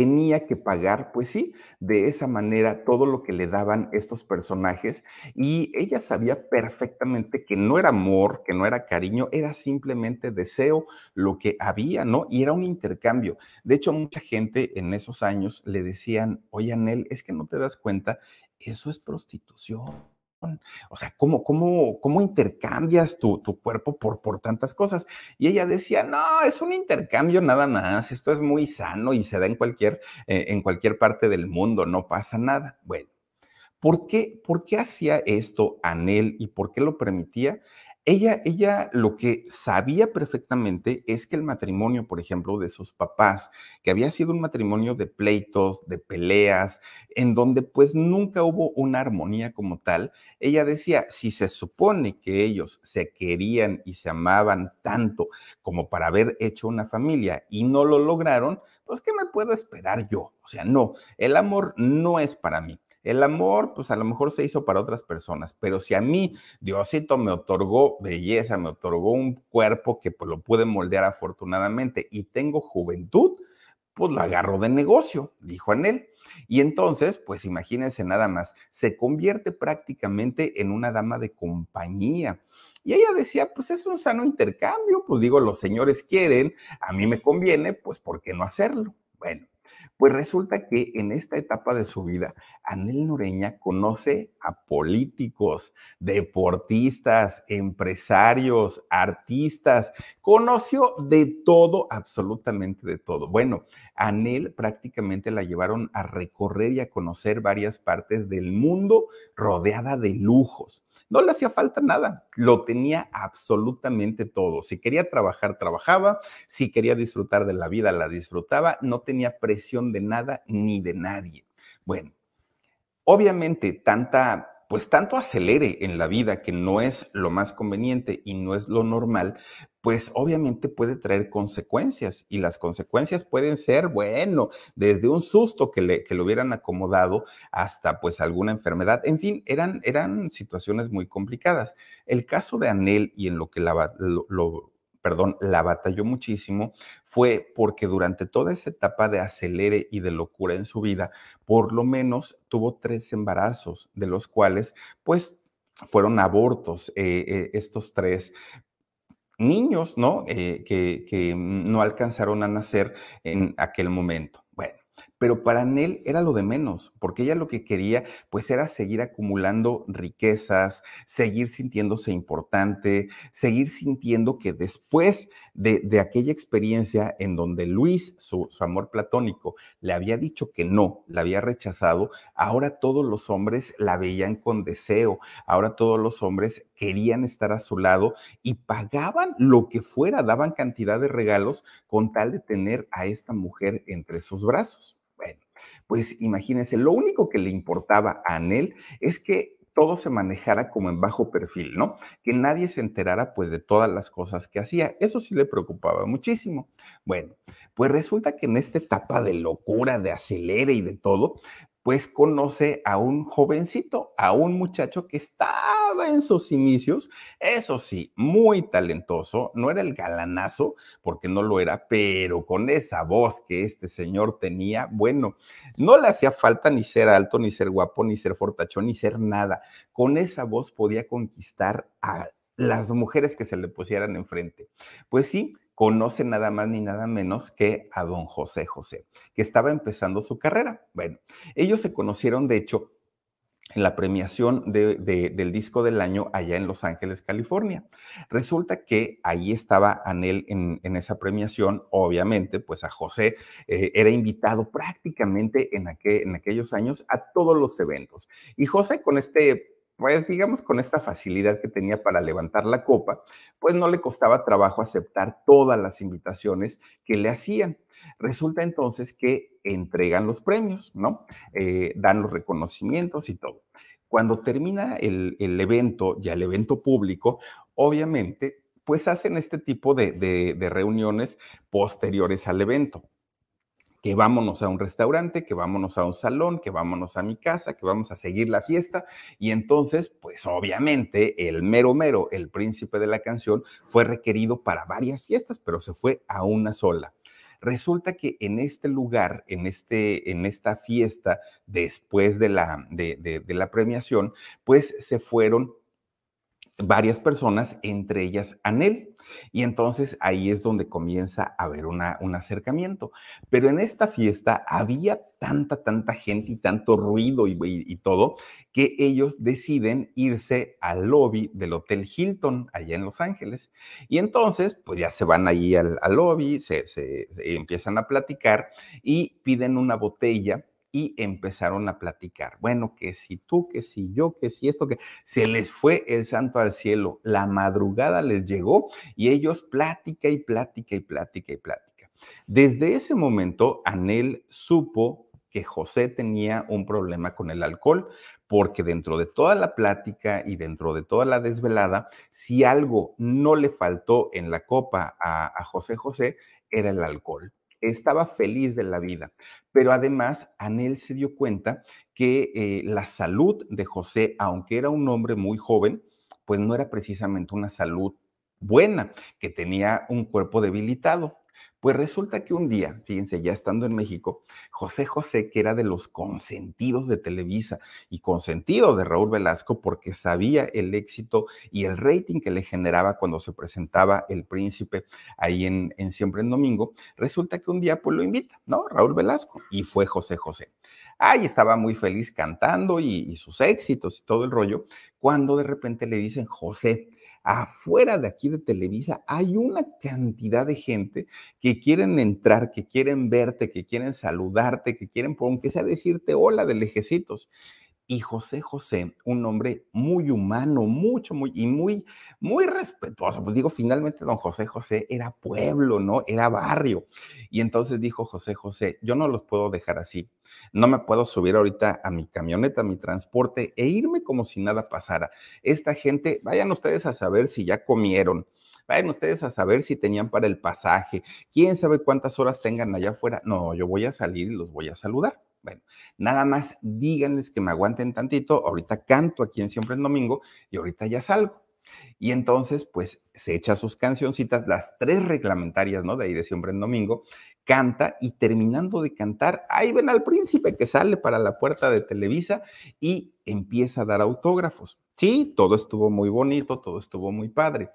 tenía que pagar, pues sí, de esa manera todo lo que le daban estos personajes y ella sabía perfectamente que no era amor, que no era cariño, era simplemente deseo lo que había, ¿no? Y era un intercambio. De hecho, mucha gente en esos años le decían, oye, Anel, es que no te das cuenta, eso es prostitución. O sea, ¿cómo, intercambias tu, tu cuerpo por, por, tantas cosas? Y ella decía, no, es un intercambio nada más, esto es muy sano y se da en cualquier, eh, en cualquier parte del mundo, no pasa nada. Bueno, ¿por qué, por qué hacía esto Anel y por qué lo permitía? Ella, lo que sabía perfectamente es que el matrimonio, por ejemplo, de sus papás, que había sido un matrimonio de pleitos, de peleas, en donde pues nunca hubo una armonía como tal, ella decía, si se supone que ellos se querían y se amaban tanto como para haber hecho una familia y no lo lograron, pues ¿qué me puedo esperar yo? O sea, no, el amor no es para mí. El amor, pues a lo mejor se hizo para otras personas, pero si a mí Diosito me otorgó belleza, me otorgó un cuerpo que pues, lo pude moldear afortunadamente y tengo juventud, pues lo agarro de negocio, dijo Anel. Y entonces, pues imagínense nada más, se convierte prácticamente en una dama de compañía. Y ella decía, pues es un sano intercambio, pues digo, los señores quieren, a mí me conviene, pues ¿por qué no hacerlo? Bueno, pues resulta que en esta etapa de su vida, Anel Noreña conoce a políticos, deportistas, empresarios, artistas, conoció de todo, absolutamente de todo. Bueno, Anel prácticamente la llevaron a recorrer y a conocer varias partes del mundo rodeada de lujos. No le hacía falta nada, lo tenía absolutamente todo. Si quería trabajar, trabajaba, si quería disfrutar de la vida, la disfrutaba, no tenía presión de nada ni de nadie. Bueno, obviamente tanta pues tanto acelere en la vida que no es lo más conveniente y no es lo normal, pues obviamente puede traer consecuencias y las consecuencias pueden ser, bueno, desde un susto que le, que lo hubieran acomodado hasta pues alguna enfermedad. En fin, eran, eran situaciones muy complicadas. El caso de Anel y en lo que la, perdón, la batalló muchísimo fue porque durante toda esa etapa de acelere y de locura en su vida, por lo menos tuvo tres embarazos, de los cuales pues fueron abortos eh, eh, estos tres, niños, ¿no? Eh, que, no alcanzaron a nacer en aquel momento. Bueno, pero para él era lo de menos, porque ella lo que quería, pues era seguir acumulando riquezas, seguir sintiéndose importante, seguir sintiendo que después de, aquella experiencia en donde Luis, su, su amor platónico, le había dicho que no, la había rechazado, ahora todos los hombres la veían con deseo, ahora todos los hombres querían estar a su lado y pagaban lo que fuera, daban cantidad de regalos con tal de tener a esta mujer entre sus brazos. Bueno, pues imagínense, lo único que le importaba a Anel es que todo se manejara como en bajo perfil, ¿no? Que nadie se enterara pues de todas las cosas que hacía. Eso sí le preocupaba muchísimo. Bueno, pues resulta que en esta etapa de locura, de acelere y de todo, pues conoce a un jovencito, a un muchacho que estaba en sus inicios, eso sí, muy talentoso, no era el galanazo, porque no lo era, pero con esa voz que este señor tenía, bueno, no le hacía falta ni ser alto, ni ser guapo, ni ser fortachón, ni ser nada. Con esa voz podía conquistar a las mujeres que se le pusieran enfrente. Pues sí, conoce nada más ni nada menos que a don José José, que estaba empezando su carrera. Bueno, ellos se conocieron, de hecho, en la premiación del disco del año allá en Los Ángeles, California. Resulta que ahí estaba Anel en, esa premiación, obviamente, pues a José eh, era invitado prácticamente en, en aquellos años a todos los eventos. Y José con este pues digamos con esta facilidad que tenía para levantar la copa, pues no le costaba trabajo aceptar todas las invitaciones que le hacían. Resulta entonces que entregan los premios, ¿no? Eh, dan los reconocimientos y todo. Cuando termina el, el evento, ya el evento público, obviamente, pues hacen este tipo de, de reuniones posteriores al evento que vámonos a un restaurante, que vámonos a un salón, que vámonos a mi casa, que vamos a seguir la fiesta. Y entonces, pues obviamente, el mero mero, el príncipe de la canción, fue requerido para varias fiestas, pero se fue a una sola. Resulta que en este lugar, en, este, en esta fiesta, después de la, de, de la premiación, pues se fueron varias personas, entre ellas Anel. Y entonces ahí es donde comienza a haber un acercamiento. Pero en esta fiesta había tanta, tanta gente y tanto ruido y, todo, que ellos deciden irse al lobby del Hotel Hilton, allá en Los Ángeles. Y entonces, pues ya se van ahí al, lobby, se empiezan a platicar y piden una botella y empezaron a platicar. Bueno, que si tú, que si yo, que si esto, que se les fue el santo al cielo. La madrugada les llegó y ellos plática y plática y plática y plática. Desde ese momento, Anel supo que José tenía un problema con el alcohol, porque dentro de toda la plática y dentro de toda la desvelada, si algo no le faltó en la copa a, a José José, era el alcohol estaba feliz de la vida. Pero además, Anel se dio cuenta que eh, la salud de José, aunque era un hombre muy joven, pues no era precisamente una salud buena, que tenía un cuerpo debilitado. Pues resulta que un día, fíjense, ya estando en México, José José, que era de los consentidos de Televisa y consentido de Raúl Velasco porque sabía el éxito y el rating que le generaba cuando se presentaba El Príncipe ahí en, Siempre en Domingo, resulta que un día pues lo invita, ¿no? Raúl Velasco y fue José José. Ahí estaba muy feliz cantando y sus éxitos y todo el rollo, cuando de repente le dicen, José, afuera de aquí de Televisa hay una cantidad de gente que quieren entrar, que quieren verte, que quieren saludarte, que quieren, aunque sea decirte hola de lejecitos y José José, un hombre muy humano, mucho, muy, y muy, muy respetuoso. Pues digo, finalmente don José José era pueblo, ¿no? Era barrio. Y entonces dijo José José, yo no los puedo dejar así. No me puedo subir ahorita a mi camioneta, a mi transporte e irme como si nada pasara. Esta gente, vayan ustedes a saber si ya comieron. Vayan ustedes a saber si tenían para el pasaje. ¿Quién sabe cuántas horas tengan allá afuera? No, yo voy a salir y los voy a saludar. Bueno, nada más díganles que me aguanten tantito, ahorita canto aquí en Siempre en Domingo y ahorita ya salgo. Y entonces, pues se echa sus cancioncitas, las tres reglamentarias, ¿no? De ahí de siempre en domingo, canta y terminando de cantar, ahí ven al príncipe que sale para la puerta de Televisa y empieza a dar autógrafos. Sí, todo estuvo muy bonito, todo estuvo muy padre.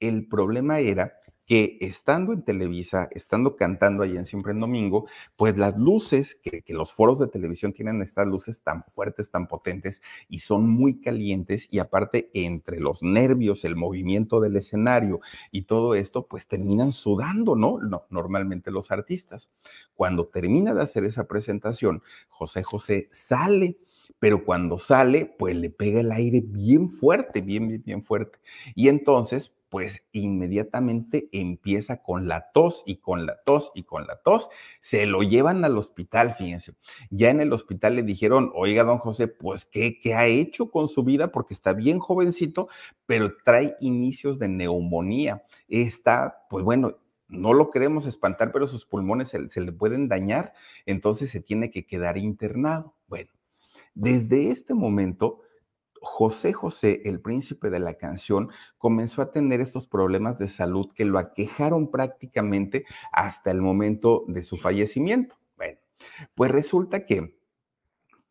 El problema era que estando en Televisa, estando cantando allí en Siempre en Domingo, pues las luces, que, los foros de televisión tienen estas luces tan fuertes, tan potentes y son muy calientes y aparte entre los nervios, el movimiento del escenario y todo esto, pues terminan sudando, ¿no? no normalmente los artistas. Cuando termina de hacer esa presentación, José José sale pero cuando sale, pues le pega el aire bien fuerte, bien, bien, bien fuerte. Y entonces, pues inmediatamente empieza con la tos y con la tos y con la tos. Se lo llevan al hospital, fíjense. Ya en el hospital le dijeron, oiga, don José, pues ¿qué, qué ha hecho con su vida? Porque está bien jovencito, pero trae inicios de neumonía. Está, pues bueno, no lo queremos espantar, pero sus pulmones se le pueden dañar, entonces se tiene que quedar internado. Bueno, desde este momento José José, el príncipe de la canción, comenzó a tener estos problemas de salud que lo aquejaron prácticamente hasta el momento de su fallecimiento. Bueno, pues resulta que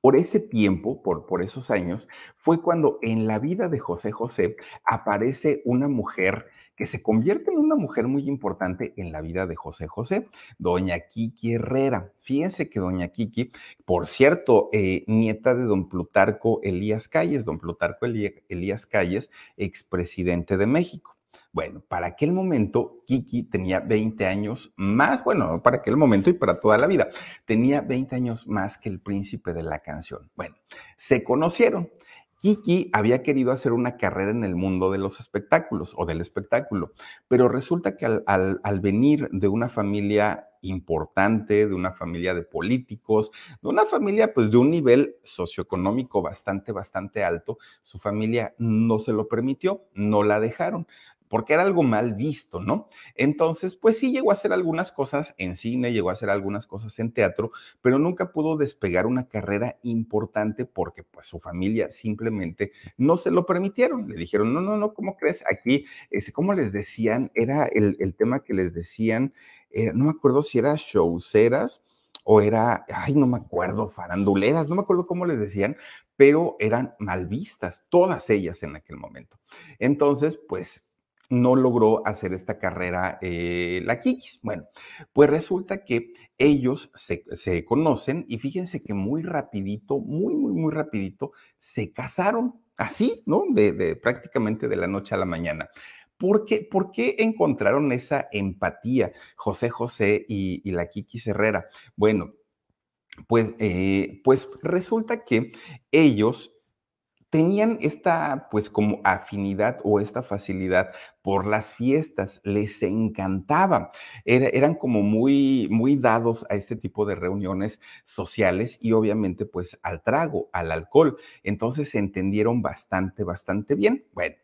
por ese tiempo, por, por esos años, fue cuando en la vida de José José aparece una mujer que se convierte en una mujer muy importante en la vida de José José, doña Kiki Herrera. Fíjense que doña Kiki, por cierto, eh, nieta de don Plutarco Elías Calles, don Plutarco Elías Calles, expresidente de México. Bueno, para aquel momento, Kiki tenía 20 años más, bueno, para aquel momento y para toda la vida, tenía 20 años más que el príncipe de la canción. Bueno, se conocieron. Kiki había querido hacer una carrera en el mundo de los espectáculos o del espectáculo, pero resulta que al, venir de una familia importante, de una familia de políticos, de una familia pues de un nivel socioeconómico bastante, bastante alto, su familia no se lo permitió, no la dejaron porque era algo mal visto, ¿no? Entonces, pues sí llegó a hacer algunas cosas en cine, llegó a hacer algunas cosas en teatro, pero nunca pudo despegar una carrera importante porque pues su familia simplemente no se lo permitieron. Le dijeron, no, no, no, ¿cómo crees? Aquí, como este, ¿cómo les decían? Era el, tema que les decían, eh, no me acuerdo si era showceras o era, ay, no me acuerdo, faranduleras, no me acuerdo cómo les decían, pero eran mal vistas, todas ellas en aquel momento. Entonces, pues no logró hacer esta carrera eh, la Kikis. Bueno, pues resulta que ellos se, conocen y fíjense que muy rapidito, muy, muy, muy rapidito, se casaron así, ¿no? De, prácticamente de la noche a la mañana. ¿Por qué, encontraron esa empatía José José y, la Kikis Herrera? Bueno, pues, eh, pues resulta que ellos tenían esta, pues, como afinidad o esta facilidad por las fiestas, les encantaba. eran como muy, muy dados a este tipo de reuniones sociales y obviamente, pues, al trago, al alcohol. Entonces se entendieron bastante, bastante bien. Bueno.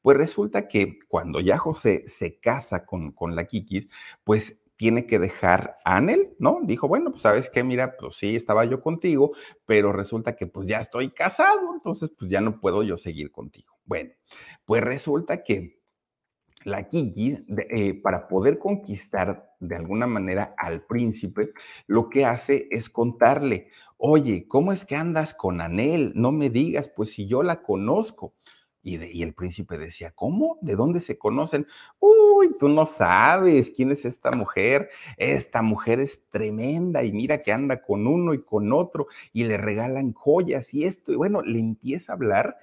Pues resulta que cuando ya José se casa con, con la Kikis, pues tiene que dejar a Anel, ¿no? Dijo, bueno, pues sabes qué, mira, pues sí, estaba yo contigo, pero resulta que pues ya estoy casado, entonces pues ya no puedo yo seguir contigo. Bueno, pues resulta que la Kiki, eh, para poder conquistar de alguna manera al príncipe, lo que hace es contarle, oye, ¿cómo es que andas con Anel? No me digas, pues si yo la conozco. Y, el príncipe decía, ¿cómo? ¿De dónde se conocen? Uy, tú no sabes quién es esta mujer. Esta mujer es tremenda y mira que anda con uno y con otro y le regalan joyas y esto. Y bueno, le empieza a hablar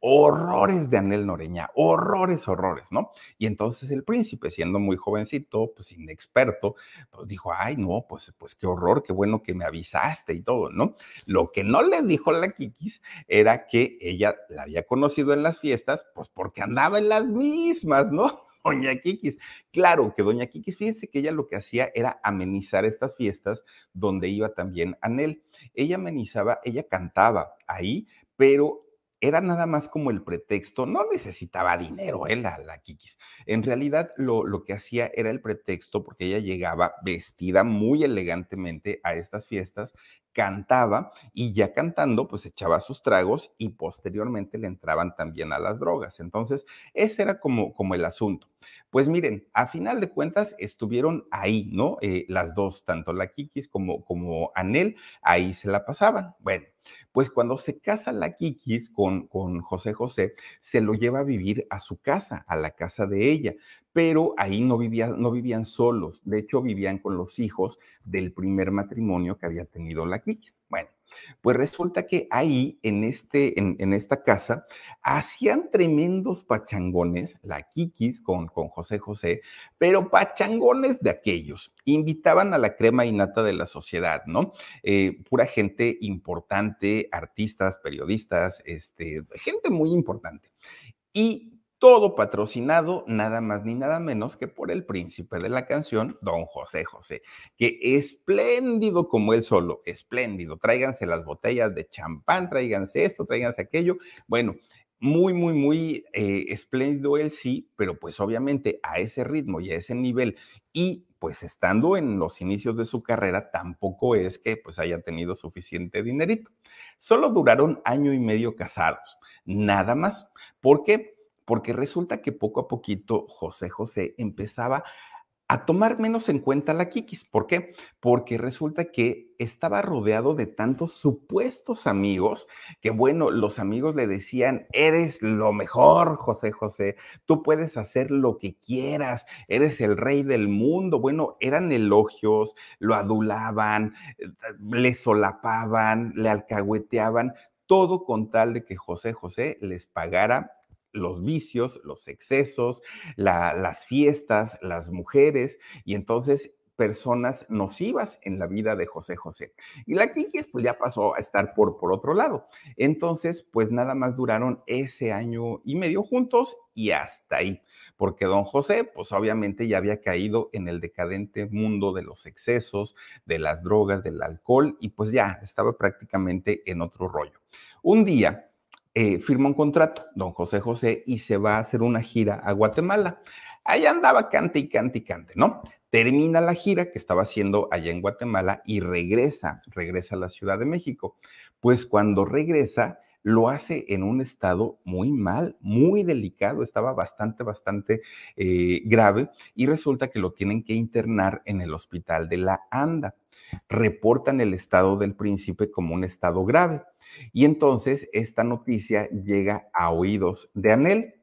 horrores de Anel Noreña, horrores, horrores, ¿no? Y entonces el príncipe, siendo muy jovencito, pues inexperto, pues dijo, ay, no, pues, pues qué horror, qué bueno que me avisaste y todo, ¿no? Lo que no le dijo la Kikis era que ella la había conocido en las fiestas, pues porque andaba en las mismas, ¿no? Doña Kikis. Claro que Doña Kikis, fíjense que ella lo que hacía era amenizar estas fiestas donde iba también Anel. Ella amenizaba, ella cantaba ahí, pero era nada más como el pretexto, no necesitaba dinero, él, eh, la, la Kikis. En realidad lo, lo, que hacía era el pretexto porque ella llegaba vestida muy elegantemente a estas fiestas cantaba y ya cantando pues echaba sus tragos y posteriormente le entraban también a las drogas. Entonces, ese era como, como el asunto. Pues miren, a final de cuentas estuvieron ahí, ¿no? Eh, las dos, tanto la Kikis como, como Anel, ahí se la pasaban. Bueno, pues cuando se casa la Kikis con, con José José, se lo lleva a vivir a su casa, a la casa de ella, pero ahí no, vivía, no vivían solos, de hecho vivían con los hijos del primer matrimonio que había tenido la Kiki. Bueno, pues resulta que ahí, en, este, en, esta casa, hacían tremendos pachangones, la Kiki con, con José José, pero pachangones de aquellos. Invitaban a la crema y nata de la sociedad, ¿no? Eh, pura gente importante, artistas, periodistas, este, gente muy importante. Y todo patrocinado nada más ni nada menos que por el príncipe de la canción, don José José, que espléndido como él solo, espléndido. Tráiganse las botellas de champán, tráiganse esto, tráiganse aquello. Bueno, muy, muy, muy eh, espléndido él sí, pero pues obviamente a ese ritmo y a ese nivel y pues estando en los inicios de su carrera tampoco es que pues haya tenido suficiente dinerito. Solo duraron año y medio casados, nada más. porque porque resulta que poco a poquito José José empezaba a tomar menos en cuenta la Kikis. ¿Por qué? Porque resulta que estaba rodeado de tantos supuestos amigos que, bueno, los amigos le decían, eres lo mejor, José José, tú puedes hacer lo que quieras, eres el rey del mundo. Bueno, eran elogios, lo adulaban, le solapaban, le alcahueteaban, todo con tal de que José José les pagara los vicios, los excesos, las fiestas, las mujeres, y entonces personas nocivas en la vida de José José. Y la crisis pues ya pasó a estar por, por otro lado. Entonces, pues nada más duraron ese año y medio juntos y hasta ahí, porque don José pues obviamente ya había caído en el decadente mundo de los excesos, de las drogas, del alcohol y pues ya estaba prácticamente en otro rollo. Un día eh, firma un contrato, don José José, y se va a hacer una gira a Guatemala. Allá andaba cante y cante y cante, ¿no? Termina la gira que estaba haciendo allá en Guatemala y regresa, regresa a la Ciudad de México. Pues cuando regresa, lo hace en un estado muy mal, muy delicado, estaba bastante, bastante eh, grave y resulta que lo tienen que internar en el hospital de la ANDA reportan el estado del príncipe como un estado grave. Y entonces esta noticia llega a oídos de Anel.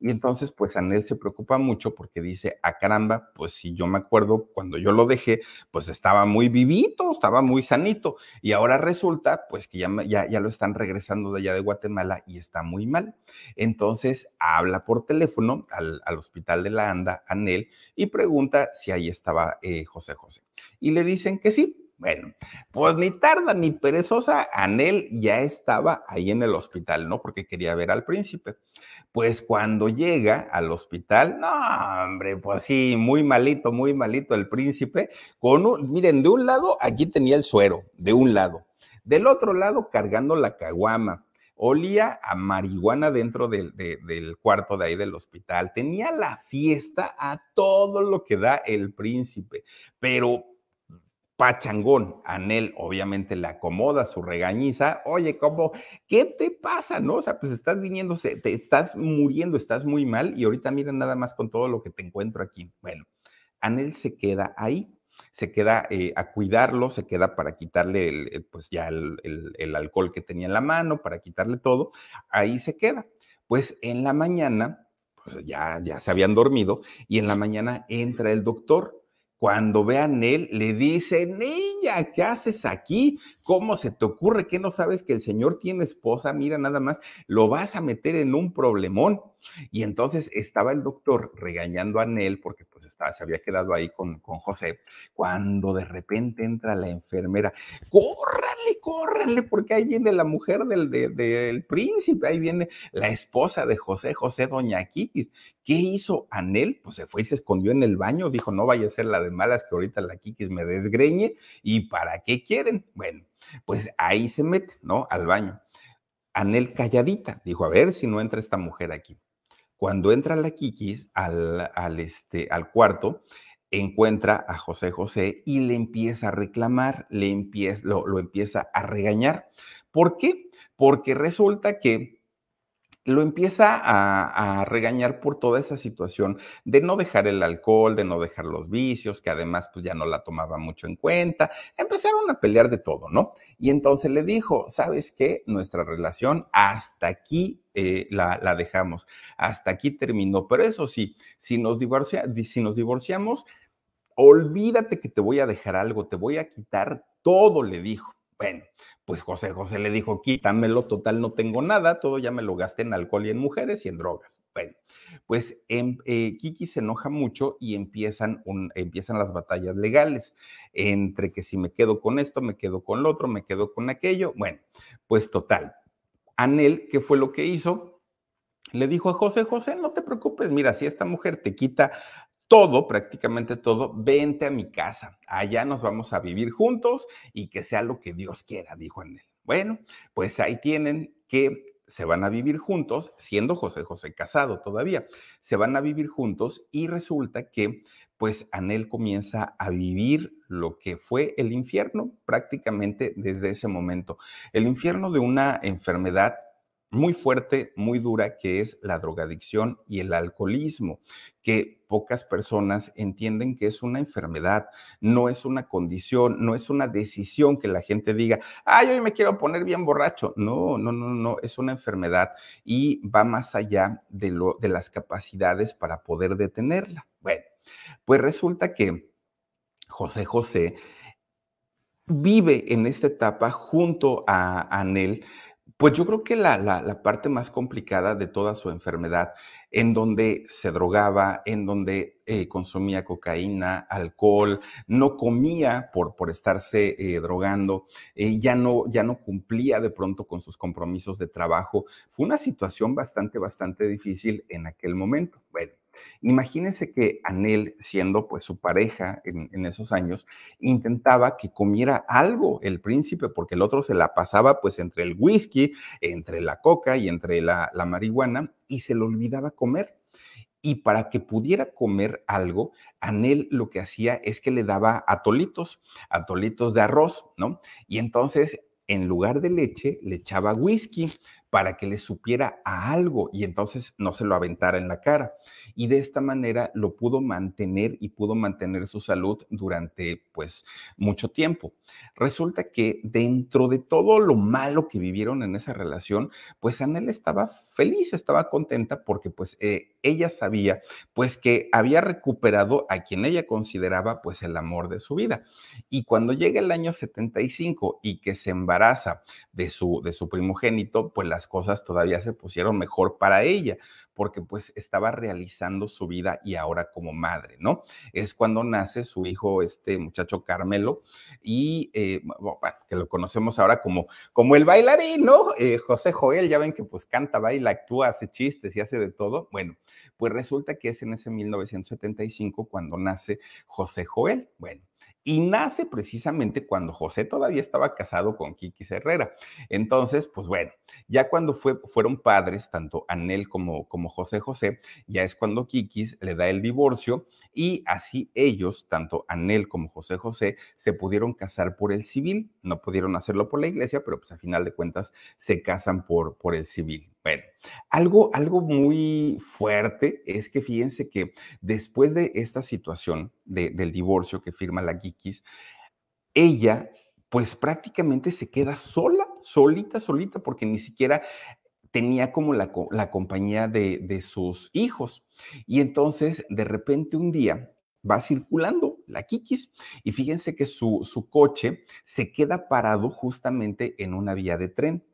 Y entonces, pues Anel se preocupa mucho porque dice, a ah, caramba, pues si yo me acuerdo, cuando yo lo dejé, pues estaba muy vivito, estaba muy sanito, y ahora resulta, pues que ya, ya, ya lo están regresando de allá de Guatemala y está muy mal. Entonces, habla por teléfono al, hospital de la ANDA, Anel, y pregunta si ahí estaba eh, José José. Y le dicen que sí, bueno, pues ni tarda ni perezosa, Anel ya estaba ahí en el hospital, ¿no? Porque quería ver al príncipe. Pues cuando llega al hospital, no, hombre, pues sí, muy malito, muy malito el príncipe. Con un, miren, de un lado, aquí tenía el suero, de un lado. Del otro lado, cargando la caguama olía a marihuana dentro del, del, cuarto de ahí del hospital. Tenía la fiesta a todo lo que da el príncipe, pero pachangón. Anel obviamente le acomoda su regañiza. Oye, ¿cómo? ¿Qué te pasa? No, o sea, pues estás viniendo, te estás muriendo, estás muy mal y ahorita mira nada más con todo lo que te encuentro aquí. Bueno, Anel se queda ahí, se queda eh, a cuidarlo, se queda para quitarle el, eh, pues ya el, el alcohol que tenía en la mano, para quitarle todo. Ahí se queda. Pues en la mañana, pues ya, ya se habían dormido y en la mañana entra el doctor cuando vean él, le dicen, niña, ¿qué haces aquí? ¿Cómo se te ocurre que no sabes que el señor tiene esposa? Mira nada más, lo vas a meter en un problemón. Y entonces estaba el doctor regañando a Nel porque pues estaba, se había quedado ahí con, con José, cuando de repente entra la enfermera, córrale, córrale, porque ahí viene la mujer del, del príncipe, ahí viene la esposa de José, José Doña Kikis. ¿Qué hizo Anel? Pues se fue y se escondió en el baño, dijo, no vaya a ser la de malas que ahorita la Kikis me desgreñe y para qué quieren. Bueno. Pues ahí se mete, ¿no? Al baño. Anel calladita, dijo, a ver si no entra esta mujer aquí. Cuando entra la Kikis al, al, este, al cuarto, encuentra a José José y le empieza a reclamar, le lo, lo empieza a regañar. ¿Por qué? Porque resulta que lo empieza a, regañar por toda esa situación de no dejar el alcohol, de no dejar los vicios, que además pues ya no la tomaba mucho en cuenta. Empezaron a pelear de todo, ¿no? Y entonces le dijo, ¿sabes qué? Nuestra relación hasta aquí eh, la, dejamos, hasta aquí terminó. Pero eso sí, si nos, divorcia, si nos divorciamos, olvídate que te voy a dejar algo, te voy a quitar todo, le dijo. Bueno, pues José José le dijo, quítamelo, total, no tengo nada, todo ya me lo gasté en alcohol y en mujeres y en drogas. Bueno, pues em, eh, Kiki se enoja mucho y empiezan, empiezan las batallas legales, entre que si me quedo con esto, me quedo con lo otro, me quedo con aquello. Bueno, pues total, Anel, ¿qué fue lo que hizo? Le dijo a José, José, no te preocupes, mira, si esta mujer te quita todo, prácticamente todo, vente a mi casa. Allá nos vamos a vivir juntos y que sea lo que Dios quiera, dijo Anel. Bueno, pues ahí tienen que se van a vivir juntos, siendo José José casado todavía, se van a vivir juntos y resulta que pues Anel comienza a vivir lo que fue el infierno prácticamente desde ese momento. El infierno de una enfermedad muy fuerte, muy dura, que es la drogadicción y el alcoholismo, que pocas personas entienden que es una enfermedad, no es una condición, no es una decisión que la gente diga, ay, hoy me quiero poner bien borracho. No, no, no, no, es una enfermedad y va más allá de, de las capacidades para poder detenerla. Bueno, pues resulta que José José vive en esta etapa junto a Anel pues yo creo que la, parte más complicada de toda su enfermedad, en donde se drogaba, en donde eh, consumía cocaína, alcohol, no comía por, por estarse eh, drogando, eh, ya, no, ya no cumplía de pronto con sus compromisos de trabajo. Fue una situación bastante, bastante difícil en aquel momento. Bueno, Imagínense que Anel, siendo pues su pareja en, esos años, intentaba que comiera algo el príncipe, porque el otro se la pasaba pues entre el whisky, entre la coca y entre la, marihuana, y se le olvidaba comer. Y para que pudiera comer algo, Anel lo que hacía es que le daba atolitos, atolitos de arroz, ¿no? Y entonces en lugar de leche le echaba whisky, para que le supiera a algo y entonces no se lo aventara en la cara. Y de esta manera lo pudo mantener y pudo mantener su salud durante pues mucho tiempo. Resulta que dentro de todo lo malo que vivieron en esa relación, pues Anel estaba feliz, estaba contenta porque pues eh, ella sabía pues que había recuperado a quien ella consideraba pues el amor de su vida. Y cuando llega el año 75 y que se embaraza de su, de su primogénito, pues la las cosas todavía se pusieron mejor para ella, porque pues estaba realizando su vida y ahora como madre, ¿no? Es cuando nace su hijo, este muchacho Carmelo, y eh, bueno, que lo conocemos ahora como, como el bailarín, ¿no? Eh, José Joel, ya ven que pues canta, baila, actúa, hace chistes y hace de todo. Bueno, pues resulta que es en ese 1975 cuando nace José Joel. Bueno y nace precisamente cuando José todavía estaba casado con Kikis Herrera. Entonces, pues bueno, ya cuando fueron padres, tanto Anel como, como José José, ya es cuando Kikis le da el divorcio y así ellos, tanto Anel como José José, se pudieron casar por el civil. No pudieron hacerlo por la iglesia, pero pues a final de cuentas se casan por, por el civil. Bueno, algo, algo muy fuerte es que fíjense que después de esta situación del divorcio que firma la Kikis, ella pues prácticamente se queda sola, solita, solita, porque ni siquiera tenía como la, compañía de, sus hijos. Y entonces, de repente, un día va circulando la Kikis y fíjense que su, su coche se queda parado justamente en una vía de tren.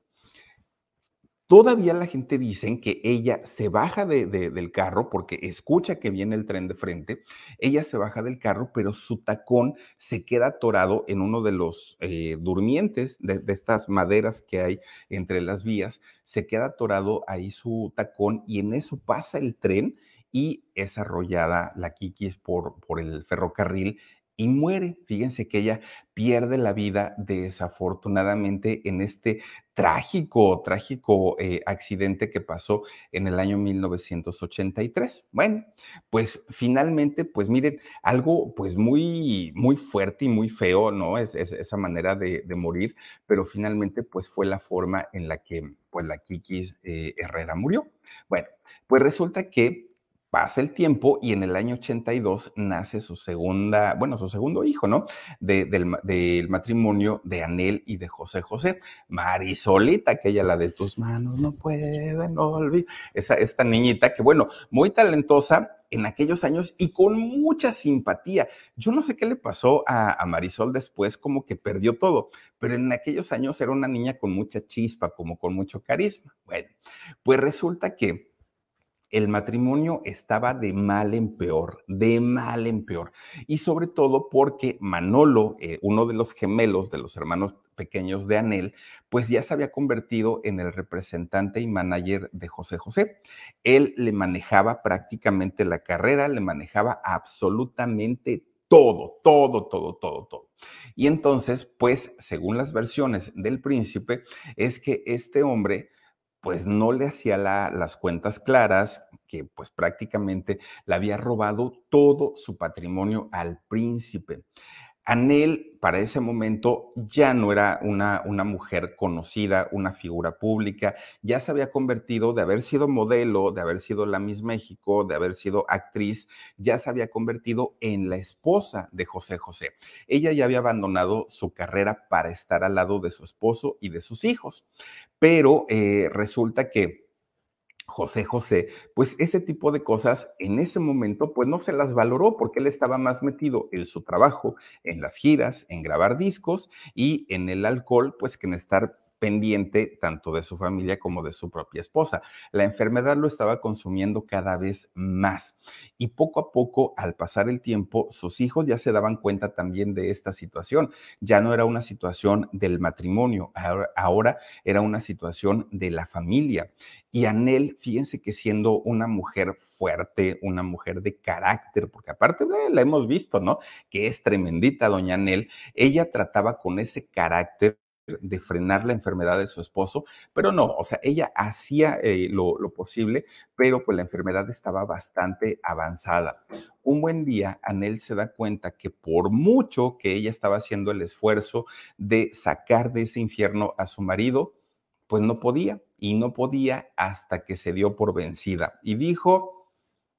Todavía la gente dice que ella se baja de, del carro porque escucha que viene el tren de frente, ella se baja del carro, pero su tacón se queda atorado en uno de los eh, durmientes de, estas maderas que hay entre las vías, se queda atorado ahí su tacón y en eso pasa el tren y es arrollada la Kikis por, por el ferrocarril y muere. Fíjense que ella pierde la vida desafortunadamente en este trágico, trágico eh, accidente que pasó en el año 1983. Bueno, pues finalmente, pues miren, algo pues muy, muy fuerte y muy feo, ¿no? Es, esa manera de, morir, pero finalmente pues fue la forma en la que pues la Kikis eh, Herrera murió. Bueno, pues resulta que Pasa el tiempo y en el año 82 nace su segunda, bueno, su segundo hijo, ¿no? del, matrimonio de Anel y de José José. Marisolita, aquella la de tus manos no pueden olvidar. Esa, esta niñita que, bueno, muy talentosa, en aquellos años y con mucha simpatía. Yo no sé qué le pasó a, a, Marisol después, como que perdió todo, pero en aquellos años era una niña con mucha chispa, como con mucho carisma. Bueno, pues resulta que el matrimonio estaba de mal en peor, de mal en peor. Y sobre todo porque Manolo, eh, uno de los gemelos de los hermanos pequeños de Anel, pues ya se había convertido en el representante y manager de José José. Él le manejaba prácticamente la carrera, le manejaba absolutamente todo, todo, todo, todo, todo. Y entonces, pues, según las versiones del príncipe, es que este hombre pues no le hacía las cuentas claras, que pues prácticamente le había robado todo su patrimonio al príncipe. Anel para ese momento ya no era una, una, mujer conocida, una figura pública, ya se había convertido de haber sido modelo, de haber sido la Miss México, de haber sido actriz, ya se había convertido en la esposa de José José. Ella ya había abandonado su carrera para estar al lado de su esposo y de sus hijos, pero eh, resulta que José José, pues ese tipo de cosas en ese momento pues no se las valoró porque él estaba más metido en su trabajo, en las giras, en grabar discos y en el alcohol, pues que en estar pendiente tanto de su familia como de su propia esposa. La enfermedad lo estaba consumiendo cada vez más y poco a poco, al pasar el tiempo, sus hijos ya se daban cuenta también de esta situación. Ya no era una situación del matrimonio, ahora, ahora era una situación de la familia. Y Anel, fíjense que siendo una mujer fuerte, una mujer de carácter, porque aparte la hemos visto, ¿no? Que es tremendita, doña Anel, ella trataba con ese carácter de frenar la enfermedad de su esposo, pero no, o sea, ella hacía eh, lo, posible, pero pues la enfermedad estaba bastante avanzada. Un buen día, Anel se da cuenta que por mucho que ella estaba haciendo el esfuerzo de sacar de ese infierno a su marido, pues no podía y no podía hasta que se dio por vencida y dijo,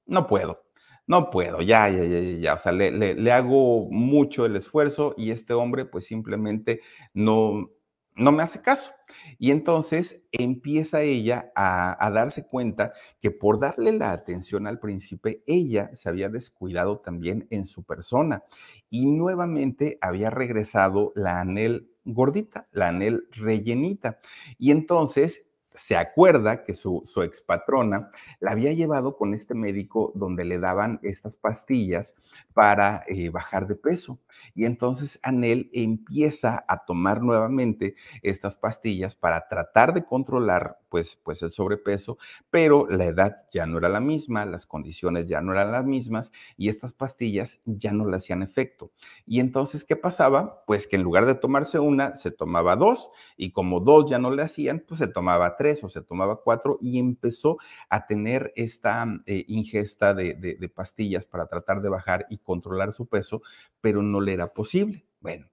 no puedo, no puedo, ya, ya, ya, ya, o sea, le, hago mucho el esfuerzo y este hombre pues simplemente no, no me hace caso. Y entonces empieza ella a, darse cuenta que por darle la atención al príncipe, ella se había descuidado también en su persona y nuevamente había regresado la anel gordita, la anel rellenita. Y entonces se acuerda que su, su expatrona la había llevado con este médico donde le daban estas pastillas para eh, bajar de peso. Y entonces Anel empieza a tomar nuevamente estas pastillas para tratar de controlar pues, pues, el sobrepeso, pero la edad ya no era la misma, las condiciones ya no eran las mismas y estas pastillas ya no le hacían efecto. Y entonces, ¿qué pasaba? Pues que en lugar de tomarse una, se tomaba dos y como dos ya no le hacían, pues se tomaba tres o se tomaba cuatro y empezó a tener esta mm, eh, ingesta de pastillas para tratar de bajar y controlar su peso, pero no le era posible. Bueno,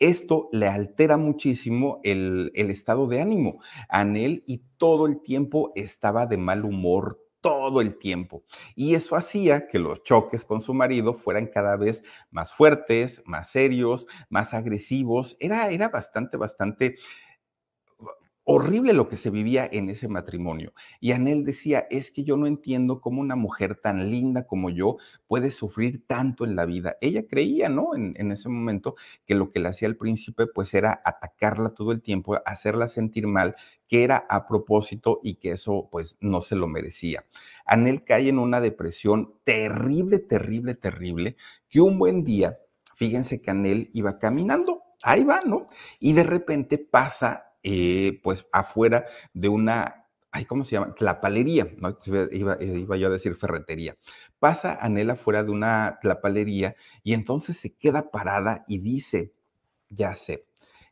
esto le altera muchísimo el, estado de ánimo a Anel y todo el tiempo estaba de mal humor, todo el tiempo. Y eso hacía que los choques con su marido fueran cada vez más fuertes, más serios, más agresivos. Era, era bastante, bastante horrible lo que se vivía en ese matrimonio. Y Anel decía, es que yo no entiendo cómo una mujer tan linda como yo puede sufrir tanto en la vida. Ella creía, ¿no? En, ese momento que lo que le hacía el príncipe pues era atacarla todo el tiempo, hacerla sentir mal, que era a propósito y que eso pues no se lo merecía. Anel cae en una depresión terrible, terrible, terrible, que un buen día, fíjense que Anel iba caminando. Ahí va, ¿no? Y de repente pasa eh, pues afuera de una, ay, ¿cómo se llama? Tlapalería, ¿no? Iba, eh, yo a decir ferretería. Pasa Anela afuera de una tlapalería y entonces se queda parada y dice, ya sé,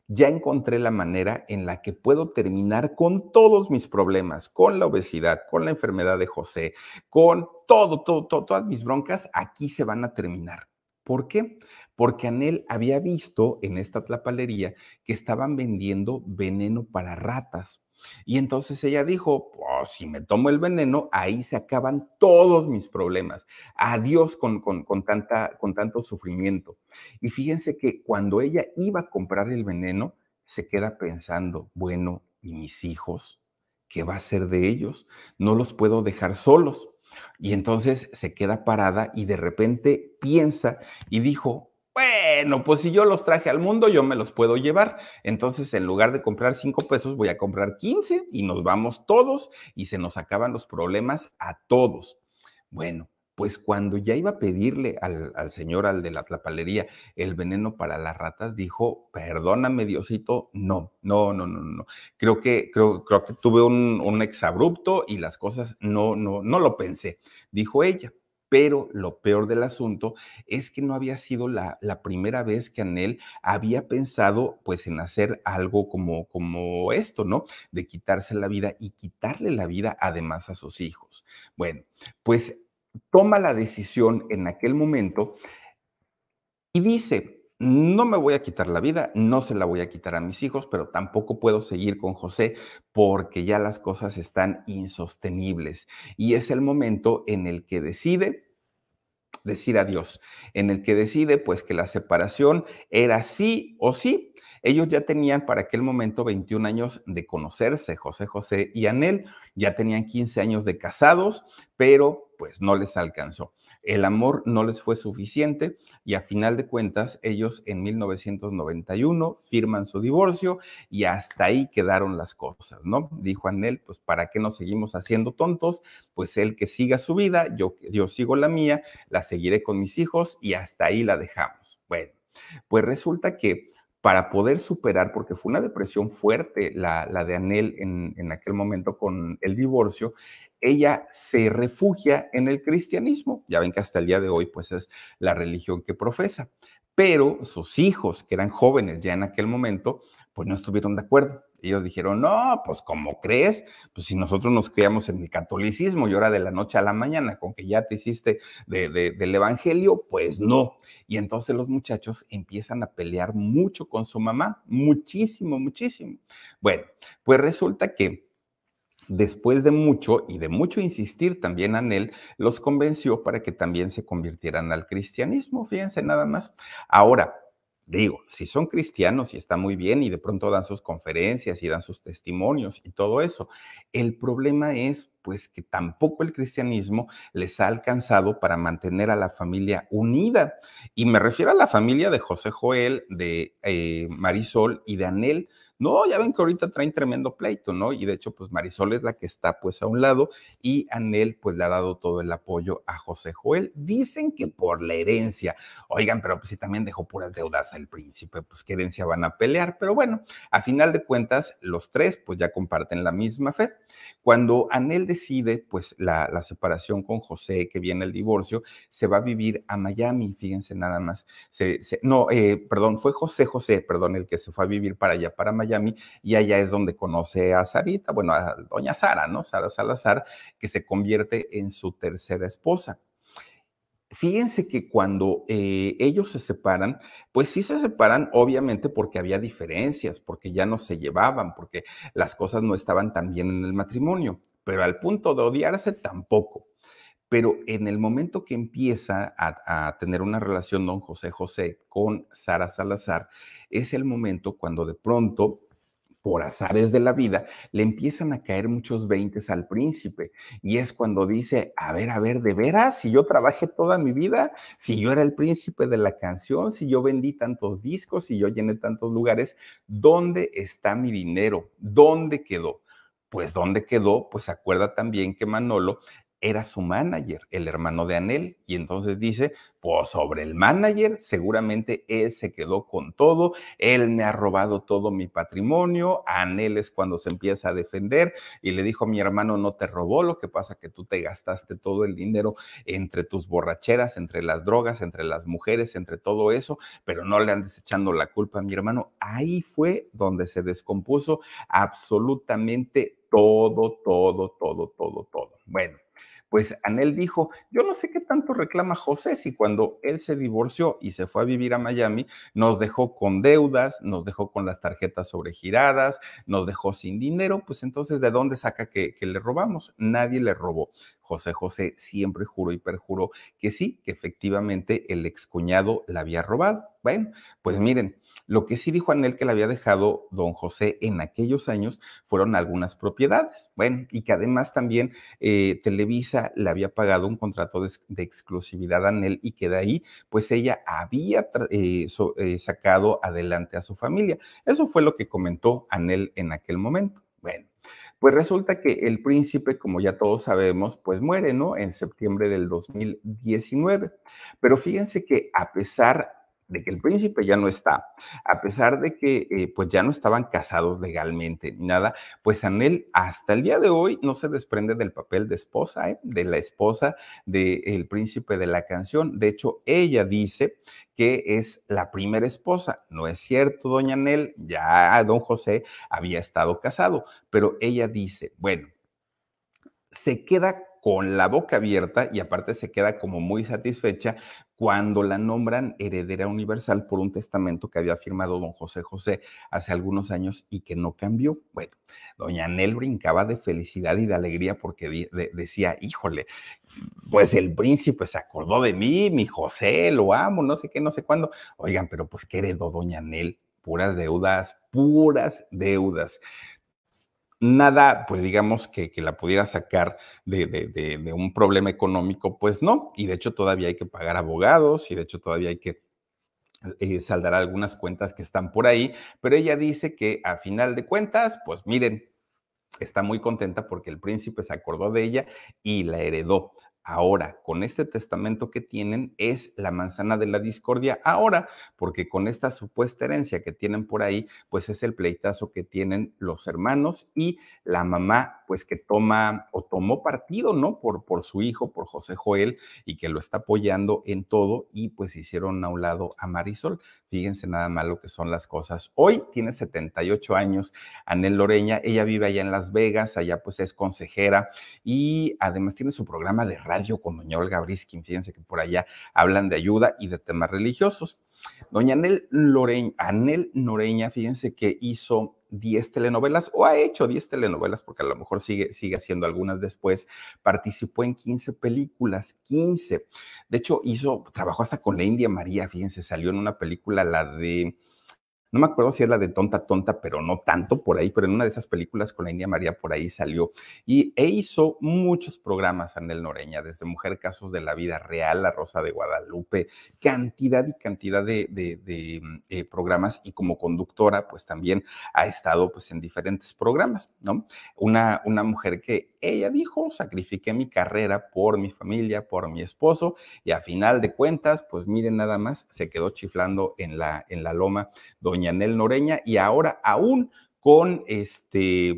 ya encontré la manera en la que puedo terminar con todos mis problemas, con la obesidad, con la enfermedad de José, con todo, todo, todo todas mis broncas, aquí se van a terminar. ¿Por qué? porque Anel había visto en esta tlapalería que estaban vendiendo veneno para ratas. Y entonces ella dijo, Pues si me tomo el veneno, ahí se acaban todos mis problemas. Adiós con, con, con, tanta, con tanto sufrimiento. Y fíjense que cuando ella iba a comprar el veneno, se queda pensando, bueno, ¿y mis hijos? ¿Qué va a ser de ellos? No los puedo dejar solos. Y entonces se queda parada y de repente piensa y dijo, bueno, pues si yo los traje al mundo, yo me los puedo llevar. Entonces, en lugar de comprar cinco pesos, voy a comprar 15 y nos vamos todos y se nos acaban los problemas a todos. Bueno, pues cuando ya iba a pedirle al, señor, al de la tlapalería, el veneno para las ratas, dijo, perdóname Diosito, no, no, no, no, no. Creo que, creo, creo que tuve un, un exabrupto y las cosas no, no, no lo pensé, dijo ella. Pero lo peor del asunto es que no había sido la, primera vez que Anel había pensado pues en hacer algo como, como esto, ¿no? De quitarse la vida y quitarle la vida además a sus hijos. Bueno, pues toma la decisión en aquel momento y dice, no me voy a quitar la vida, no se la voy a quitar a mis hijos, pero tampoco puedo seguir con José porque ya las cosas están insostenibles. Y es el momento en el que decide decir adiós, en el que decide pues que la separación era sí o sí. Ellos ya tenían para aquel momento 21 años de conocerse, José José y Anel, ya tenían 15 años de casados, pero pues no les alcanzó. El amor no les fue suficiente y a final de cuentas ellos en 1991 firman su divorcio y hasta ahí quedaron las cosas, ¿no? Dijo Anel, pues ¿para qué nos seguimos haciendo tontos? Pues él que siga su vida, yo, yo sigo la mía, la seguiré con mis hijos y hasta ahí la dejamos. Bueno, pues resulta que para poder superar, porque fue una depresión fuerte la, la de Anel en, en, aquel momento con el divorcio, ella se refugia en el cristianismo. Ya ven que hasta el día de hoy, pues es la religión que profesa. Pero sus hijos, que eran jóvenes ya en aquel momento, pues no estuvieron de acuerdo. Ellos dijeron, no, pues como crees, pues si nosotros nos criamos en el catolicismo y ahora de la noche a la mañana, con que ya te hiciste del Evangelio, pues no. Y entonces los muchachos empiezan a pelear mucho con su mamá, muchísimo, muchísimo. Bueno, pues resulta que después de mucho y de mucho insistir también en él, los convenció para que también se convirtieran al cristianismo, fíjense nada más. Ahora, digo, si son cristianos y está muy bien y de pronto dan sus conferencias y dan sus testimonios y todo eso, el problema es pues que tampoco el cristianismo les ha alcanzado para mantener a la familia unida. Y me refiero a la familia de José Joel, de eh, Marisol y de Anel no, ya ven que ahorita traen tremendo pleito, ¿no? Y de hecho, pues Marisol es la que está pues a un lado y Anel pues le ha dado todo el apoyo a José Joel. Dicen que por la herencia. Oigan, pero pues si también dejó puras deudas al príncipe, pues qué herencia van a pelear. Pero bueno, a final de cuentas, los tres pues ya comparten la misma fe. Cuando Anel decide pues la, separación con José, que viene el divorcio, se va a vivir a Miami, fíjense nada más. Se, no, eh, perdón, fue José José, perdón, el que se fue a vivir para allá, para Miami y allá es donde conoce a Sarita, bueno, a doña Sara, ¿no? Sara Salazar, que se convierte en su tercera esposa. Fíjense que cuando eh, ellos se separan, pues sí se separan obviamente porque había diferencias, porque ya no se llevaban, porque las cosas no estaban tan bien en el matrimonio, pero al punto de odiarse tampoco. Pero en el momento que empieza a, tener una relación don José José con Sara Salazar, es el momento cuando de pronto, por azares de la vida, le empiezan a caer muchos veintes al príncipe. Y es cuando dice, a ver, a ver, de veras, si yo trabajé toda mi vida, si yo era el príncipe de la canción, si yo vendí tantos discos, si yo llené tantos lugares, ¿dónde está mi dinero? ¿Dónde quedó? pues ¿dónde quedó? Pues acuerda también que Manolo era su manager, el hermano de Anel. Y entonces dice, pues sobre el manager, seguramente él se quedó con todo, él me ha robado todo mi patrimonio, Anel es cuando se empieza a defender y le dijo, mi hermano no te robó, lo que pasa que tú te gastaste todo el dinero entre tus borracheras, entre las drogas, entre las mujeres, entre todo eso, pero no le andes echando la culpa a mi hermano. Ahí fue donde se descompuso absolutamente todo, todo, todo, todo, todo. Bueno pues Anel dijo, yo no sé qué tanto reclama José si cuando él se divorció y se fue a vivir a Miami, nos dejó con deudas, nos dejó con las tarjetas sobregiradas, nos dejó sin dinero, pues entonces ¿de dónde saca que, le robamos? Nadie le robó. José José siempre juró y perjuró que sí, que efectivamente el excuñado la había robado. Bueno, pues miren, lo que sí dijo Anel que le había dejado don José en aquellos años fueron algunas propiedades. Bueno, y que además también eh, Televisa le había pagado un contrato de, exclusividad a Anel y que de ahí, pues ella había eh, eh, sacado adelante a su familia. Eso fue lo que comentó Anel en aquel momento. Bueno. Pues resulta que el príncipe, como ya todos sabemos, pues muere, ¿no? En septiembre del 2019. Pero fíjense que a pesar de que el príncipe ya no está, a pesar de que eh, pues ya no estaban casados legalmente ni nada, pues Anel hasta el día de hoy no se desprende del papel de esposa, ¿eh? de la esposa del príncipe de la canción. De hecho, ella dice que es la primera esposa. No es cierto, doña Anel, ya don José había estado casado, pero ella dice, bueno, se queda con la boca abierta y aparte se queda como muy satisfecha cuando la nombran heredera universal por un testamento que había firmado don José José hace algunos años y que no cambió. Bueno, doña Anel brincaba de felicidad y de alegría porque decía, híjole, pues el príncipe se acordó de mí, mi José, lo amo, no sé qué, no sé cuándo. Oigan, pero pues ¿qué heredó doña Anel? Puras deudas, puras deudas nada, pues digamos que, que la pudiera sacar de, de, un problema económico, pues no. Y de hecho todavía hay que pagar abogados y de hecho todavía hay que eh, saldar algunas cuentas que están por ahí. Pero ella dice que a final de cuentas, pues miren, está muy contenta porque el príncipe se acordó de ella y la heredó ahora, con este testamento que tienen, es la manzana de la discordia ahora, porque con esta supuesta herencia que tienen por ahí, pues es el pleitazo que tienen los hermanos y la mamá pues que toma o tomó partido, ¿no? Por, por su hijo, por José Joel, y que lo está apoyando en todo y pues hicieron a un lado a Marisol. Fíjense nada malo que son las cosas. Hoy tiene 78 años, Anel Loreña, ella vive allá en Las Vegas, allá pues es consejera y además tiene su programa de radio con doña Olga Briskin, fíjense que por allá hablan de ayuda y de temas religiosos. Doña Anel Loreña, Anel Noreña, fíjense que hizo 10 telenovelas o ha hecho 10 telenovelas porque a lo mejor sigue, sigue haciendo algunas después, participó en 15 películas, 15. De hecho, hizo, trabajó hasta con la India María, fíjense, salió en una película, la de no me acuerdo si es la de Tonta Tonta, pero no tanto por ahí, pero en una de esas películas con la India María por ahí salió. Y e hizo muchos programas Anel Noreña, desde Mujer Casos de la Vida Real, La Rosa de Guadalupe, cantidad y cantidad de, mm, eh, programas y como conductora, pues también ha estado pues en diferentes programas, ¿no? Una, una mujer que ella dijo, sacrifiqué mi carrera por mi familia, por mi esposo, y a final de cuentas, pues miren nada más, se quedó chiflando en la, en la loma, doña el Noreña y ahora aún con este,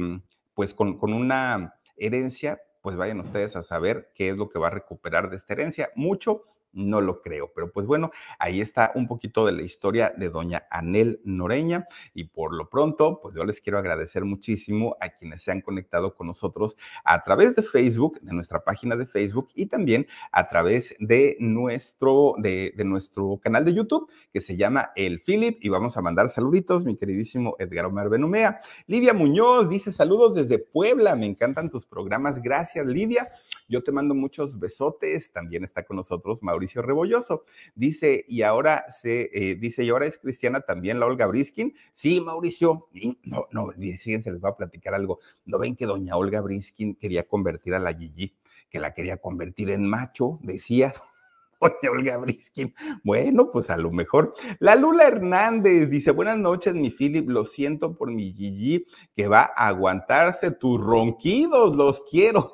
pues con una herencia, pues vayan ustedes a saber qué es lo que va a recuperar de esta herencia. Mucho no lo creo, pero pues bueno, ahí está un poquito de la historia de doña Anel Noreña y por lo pronto, pues yo les quiero agradecer muchísimo a quienes se han conectado con nosotros a través de Facebook, de nuestra página de Facebook y también a través de nuestro, de, nuestro canal de YouTube que se llama El Philip y vamos a mandar saluditos, mi queridísimo Edgar Omar Benumea. Lidia Muñoz dice saludos desde Puebla, me encantan tus programas, gracias Lidia. Yo te mando muchos besotes. También está con nosotros Mauricio Rebolloso. Dice, y ahora se, eh, dice, y ahora es cristiana también la Olga Briskin. Sí, Mauricio, no, no, no, fíjense, les va a platicar algo. ¿No ven que doña Olga Briskin quería convertir a la Gigi, que la quería convertir en macho, decía? Doña Olga Briskin. Bueno, pues a lo mejor. La Lula Hernández dice: Buenas noches, mi Philip. Lo siento por mi Gigi, que va a aguantarse tus ronquidos. Los quiero.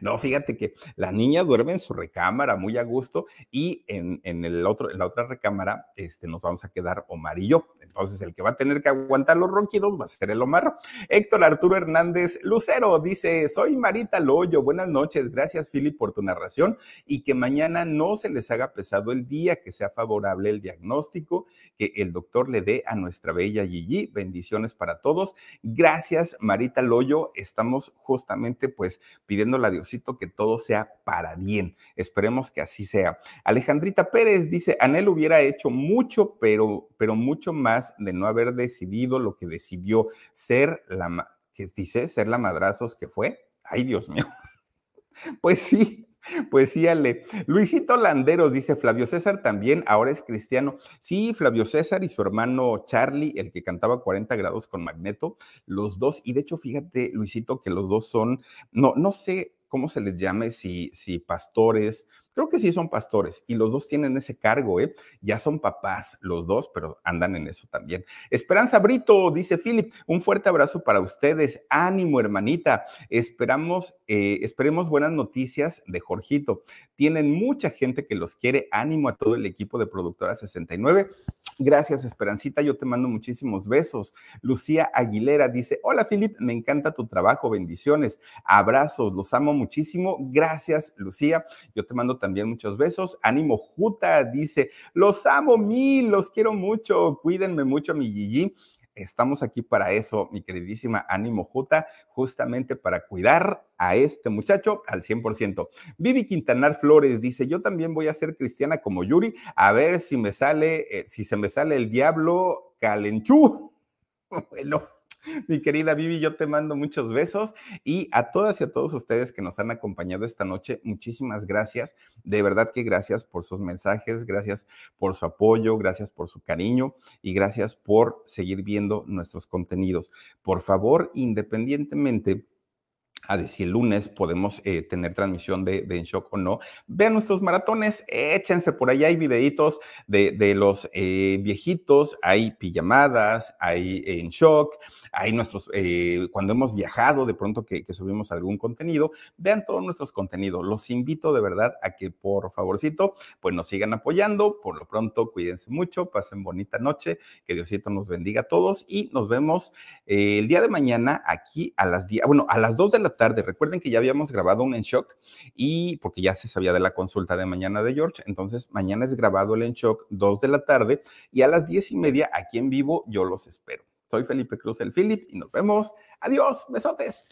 No, fíjate que la niña duerme en su recámara muy a gusto y en, el otro, en la otra recámara este, nos vamos a quedar Omar y yo. Entonces el que va a tener que aguantar los ronquidos va a ser el Omar. Héctor Arturo Hernández Lucero dice, soy Marita Loyo, buenas noches, gracias Fili por tu narración y que mañana no se les haga pesado el día, que sea favorable el diagnóstico que el doctor le dé a nuestra bella Gigi. Bendiciones para todos. Gracias Marita Loyo, estamos justamente pues pidiendo la Diosito que todo sea para bien. Esperemos que así sea. Alejandrita Pérez dice, Anel hubiera hecho mucho, pero, pero mucho más de no haber decidido lo que decidió ser la, que dice, ser la madrazos que fue. Ay, Dios mío. Pues sí, pues sí, Ale. Luisito Landeros dice, Flavio César también, ahora es cristiano. Sí, Flavio César y su hermano Charlie, el que cantaba 40 grados con Magneto, los dos, y de hecho, fíjate, Luisito, que los dos son, no, no sé, ¿cómo se les llame? Si, si pastores, creo que sí son pastores y los dos tienen ese cargo, ¿eh? Ya son papás los dos, pero andan en eso también. Esperanza Brito, dice Philip, un fuerte abrazo para ustedes. Ánimo, hermanita. Esperamos, eh, esperemos buenas noticias de Jorgito. Tienen mucha gente que los quiere. Ánimo a todo el equipo de Productora 69 Gracias, Esperancita. Yo te mando muchísimos besos. Lucía Aguilera dice: Hola, Filip, me encanta tu trabajo. Bendiciones, abrazos, los amo muchísimo. Gracias, Lucía. Yo te mando también muchos besos. Ánimo Juta dice: Los amo mil, los quiero mucho. Cuídenme mucho, mi Gigi. Estamos aquí para eso, mi queridísima Ánimo Juta, justamente para cuidar a este muchacho al 100%. Vivi Quintanar Flores dice, yo también voy a ser cristiana como Yuri, a ver si me sale, eh, si se me sale el diablo calenchú. Bueno, Mi querida Vivi, yo te mando muchos besos y a todas y a todos ustedes que nos han acompañado esta noche, muchísimas gracias. De verdad que gracias por sus mensajes, gracias por su apoyo, gracias por su cariño y gracias por seguir viendo nuestros contenidos. Por favor, independientemente a de si el lunes podemos eh, tener transmisión de, En Shock o no. Vean nuestros maratones, échense por allá, hay videitos de, los eh, viejitos, hay pijamadas, hay En Shock, nuestros, eh, cuando hemos viajado, de pronto que, subimos algún contenido, vean todos nuestros contenidos. Los invito de verdad a que por favorcito, pues nos sigan apoyando. Por lo pronto, cuídense mucho, pasen bonita noche, que Diosito nos bendiga a todos y nos vemos eh, el día de mañana aquí a las 10, bueno, a las 2 de la tarde. Recuerden que ya habíamos grabado un en shock y porque ya se sabía de la consulta de mañana de George, entonces mañana es grabado el en shock 2 de la tarde y a las 10 y media aquí en vivo yo los espero. Soy Felipe Cruz, el Philip, y nos vemos. Adiós, besotes.